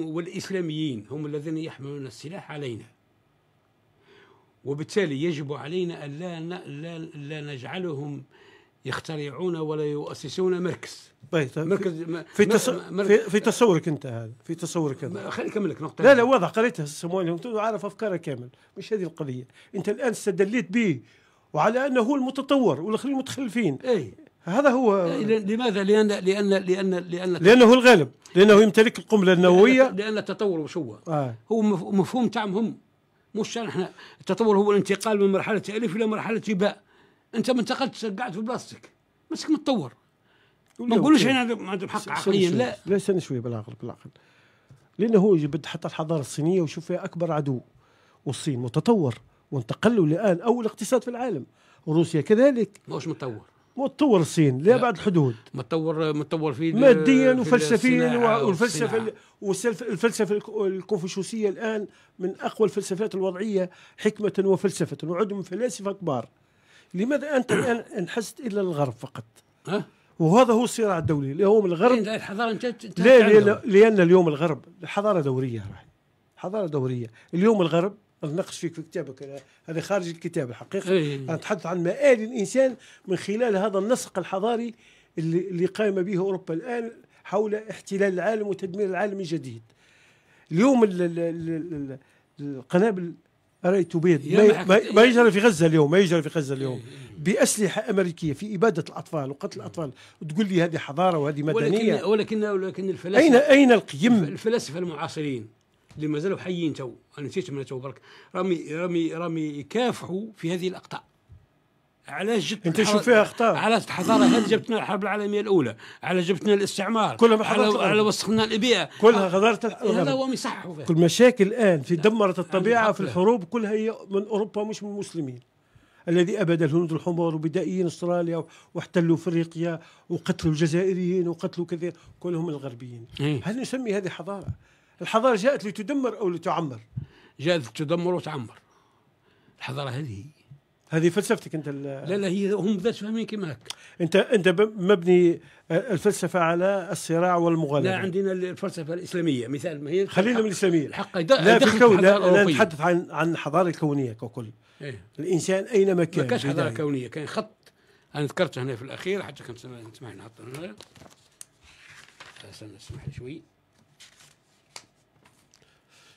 والاسلاميين هم الذين يحملون السلاح علينا وبالتالي يجب علينا ان لا لا, لا نجعلهم يخترعون ولا يؤسسون مركز طيب, طيب، مركز في مركز في, في تصورك انت هذا في تصورك انت خليني اكمل لك نقطه لا لا واضح قريتها سموني عارف افكاره كامل مش هذه القضيه انت الان استدليت به وعلى انه هو المتطور والاخرين متخلفين اي هذا هو إيه، لماذا؟ لأن لأن لأن لأن لأنه الغالب لأنه يمتلك القنبلة النووية لأن التطور وش هو؟ آه. هو مفهوم تعمهم هم مش احنا التطور هو الانتقال من مرحلة ألف إلى مرحلة باء انت ما انتقلتش قاعد في بلاستيك مسك متطور ما نقولوش احنا عندهم حق عقليا لا لا استنى شوي بالعقل بالعقل لانه هو يجبد حتى الحضاره الصينيه ويشوف فيها اكبر عدو والصين متطور وانتقلوا الان اول اقتصاد في العالم وروسيا كذلك ماهوش متطور متطور الصين لا بعد الحدود متطور متطور في ماديا وفلسفيا والفلسفه والفلسفه الكونفوشيوسيه الان من اقوى الفلسفات الوضعيه حكمه وفلسفه وعندهم فلاسفه كبار لماذا أنت الآن انحزت إلى الغرب فقط وهذا هو الصراع الدولي اليوم الغرب إيه، الحضارة ليه لأن, لأن اليوم الغرب حضارة دورية راح حضارة دورية اليوم الغرب نقص فيك في كتابك هذا خارج الكتاب الحقيقة أيه. نتحدث عن مآل الإنسان من خلال هذا النسق الحضاري اللي, اللي قام به أوروبا الآن حول احتلال العالم وتدمير العالم من جديد اليوم القنابل رأيت بيض ما يجرى في غزة اليوم ما يجرى في غزة اليوم إيه، إيه. بأسلحة أمريكية في إبادة الأطفال وقتل الأطفال وتقول لي هذه حضارة وهذه مدنية ولكن ولكن, ولكن الفلاسفة أين أين القيم الفلاسفة المعاصرين اللي مازالوا حيين تو انا نسيت من تو برك رامي رامي رامي يكافحوا في هذه الاقطاع علاش جبت انت شو فيها اخطاء علاش الحضاره هذه جبتنا الحرب العالميه الاولى على جبتنا الاستعمار كلها على, على وسخنا البيئه كلها حضاره هذا هم يصححوا فيها كل مشاكل الان في دمرت الطبيعه في الحروب كلها هي من اوروبا مش من المسلمين الذي اباد الهنود الحمر وبدائيين استراليا واحتلوا افريقيا وقتلوا الجزائريين وقتلوا كذا كلهم الغربيين إيه. هل نسمي هذه حضاره؟ الحضاره جاءت لتدمر او لتعمر؟ جاءت لتدمر وتعمر الحضاره هذه هذه فلسفتك انت لا لا هي هم بس فاهمين كما انت انت مبني آه، الفلسفه على الصراع والمغالبه لا عندنا الفلسفه الاسلاميه مثال ما هي خلينا من الاسلاميه الحق لا في الكون لا, لا نتحدث عن عن الحضاره الكونيه ككل إيه؟ الانسان اينما كان ما كانش حضاره كونيه كان خط انا ذكرته هنا في الاخير حتى كنت نسمع نحط هنا آه، استنى اسمح لي شوي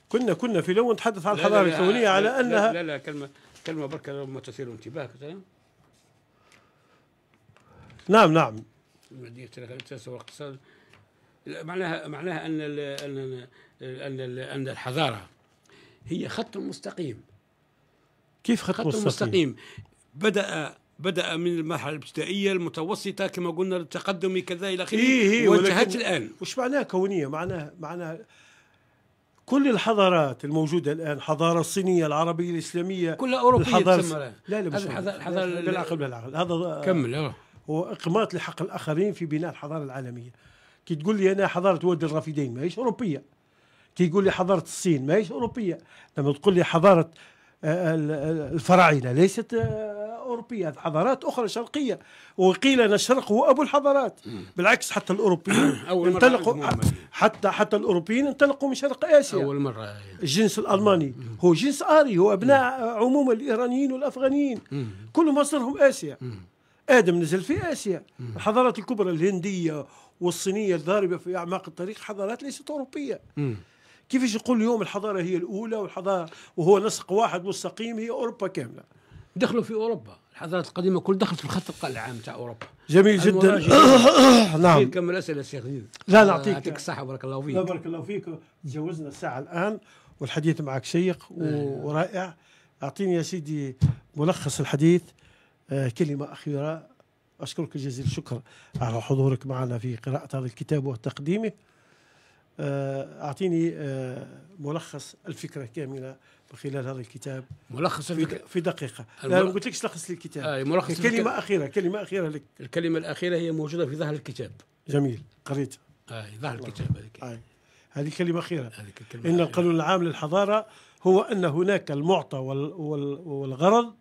كنا كنا في لو نتحدث عن الحضاره الكونيه على انها لا لا كلمه كلمة بركة لما تثير انتباهك طيب؟ نعم نعم المادية الثلاثة والاقتصاد معناها معناها أن الـ أن الـ أن الـ أن الحضارة هي خط مستقيم كيف خط, خط مستقيم؟, مستقيم بدأ بدأ من المرحلة الابتدائية المتوسطة كما قلنا التقدمي كذا إلى آخره إيه إيه وانتهت الآن وش معناها كونية معناها معناها كل الحضارات الموجوده الان حضاره الصينيه العربيه الاسلاميه كلها اوروبيه الحضارة تسمى لا لا مش الحضاره بالعقل بالعقل هذا كمل هو اقماط لحق الاخرين في بناء الحضاره العالميه كي تقول لي انا حضاره وادي الرافدين ماهيش اوروبيه كي يقول لي حضاره الصين ماهيش اوروبيه لما تقول لي حضاره آه، الفراعنه ليست آه، الأوروبية حضارات أخرى شرقية وقيل أن الشرق هو أبو الحضارات بالعكس حتى الأوروبيين أول انطلقوا مرة حتى حتى الأوروبيين انطلقوا من شرق آسيا أول مرة الجنس الألماني هو جنس آري هو أبناء عموما الإيرانيين والأفغانيين كل مصدرهم آسيا آدم نزل في آسيا الحضارات الكبرى الهندية والصينية الضاربة في أعماق التاريخ حضارات ليست أوروبية كيفاش نقول اليوم الحضاره هي الاولى والحضاره وهو نسق واحد مستقيم هي اوروبا كامله دخلوا في اوروبا الحضارات القديمه كل دخلت في الخط العام تاع اوروبا جميل جدا نعم نكمل اسئله الشيخ زيد لا نعطيك آه، يعطيك الصحه بارك الله فيك بارك الله فيك تجاوزنا الساعه الان والحديث معك شيق آه. ورائع اعطيني يا سيدي ملخص الحديث آه، كلمه اخيره اشكرك جزيل الشكر على حضورك معنا في قراءه هذا الكتاب وتقديمه اعطيني ملخص الفكره كامله خلال هذا الكتاب ملخص في, الك... في دقيقه الملخ... لا ما قلت لكش لخص الكتاب آه ملخص الكلمه الك... اخيره كلمه اخيره لك الكلمه الاخيره هي موجوده في ظهر الكتاب جميل قريتها آه ظهر الكتاب هذيك آه. هذه كلمه اخيره الكلمة ان القانون العام للحضاره هو ان هناك المعطى وال... وال... والغرض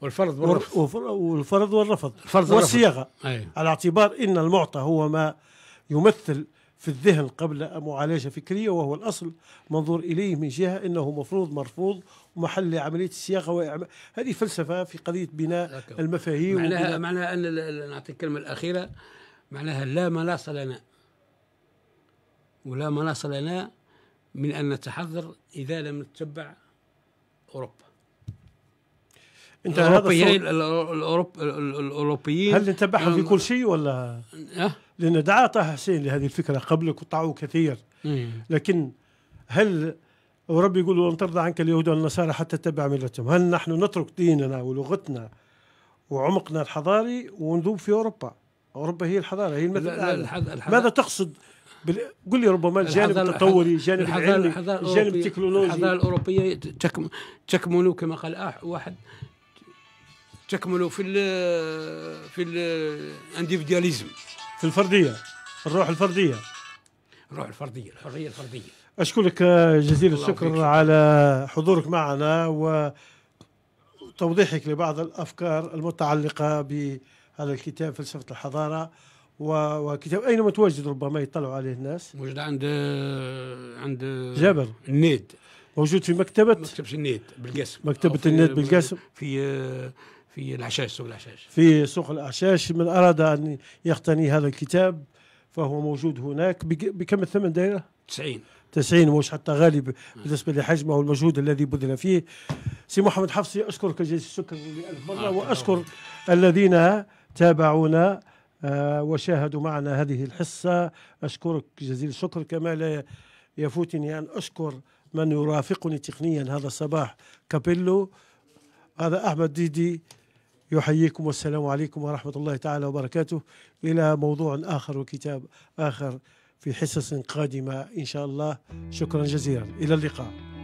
والفرض والرفض والفرض والرفض الفرض والصياغه والرفض. على اعتبار ان المعطى هو ما يمثل في الذهن قبل معالجة فكرية وهو الأصل منظور إليه من جهة أنه مفروض مرفوض ومحل عملية الصياغة هذه فلسفة في قضية بناء المفاهيم معناها, معناها أن نعطي الكلمة الأخيرة معناها لا مناص لنا ولا مناص لنا من أن نتحضر إذا لم نتبع أوروبا انت الاوروبيين الأوروب... الاوروبيين هل نتبعهم في كل شيء ولا أه؟ لأن دعا طه حسين لهذه الفكرة قبلك وطعوه كثير لكن هل ورب يقول ولن ترضى عنك اليهود والنصارى حتى تتبع ملتهم هل نحن نترك ديننا ولغتنا وعمقنا الحضاري ونذوب في أوروبا أوروبا هي الحضارة هي المثل لا لا الحضارة ماذا تقصد بال... قل لي ربما الجانب التطوري الجانب العلمي الجانب التكنولوجي الحضارة الأوروبية تكم... تكمن كما قال واحد تكمن في الـ في الانديفيدياليزم في الفرديه الروح الفرديه الروح الفرديه الحريه الفرديه اشكرك جزيل الشكر على حضورك معنا وتوضيحك لبعض الافكار المتعلقه بهذا الكتاب فلسفه الحضاره وكتاب اين متواجد ربما يطلعوا عليه الناس؟ موجود عند عند جابر النيد موجود في مكتبة مكتبة النيد بالقاسم مكتبة النيد بالقاسم في في العشاش سوق العشاش في سوق العشاش من أراد أن يقتني هذا الكتاب فهو موجود هناك بكم الثمن دايرة؟ 90 90 مش حتى غالي بالنسبة لحجمه والمجهود الذي بذل فيه سي محمد حفصي أشكرك جزيل الشكر لألف مرة وأشكر الذين تابعونا آه، وشاهدوا معنا هذه الحصة أشكرك جزيل الشكر كما لا يفوتني أن أشكر من يرافقني تقنيا هذا الصباح كابيلو هذا أحمد ديدي يحييكم والسلام عليكم ورحمة الله تعالى وبركاته إلى موضوع آخر وكتاب آخر في حصص قادمة إن شاء الله شكرا جزيلا إلى اللقاء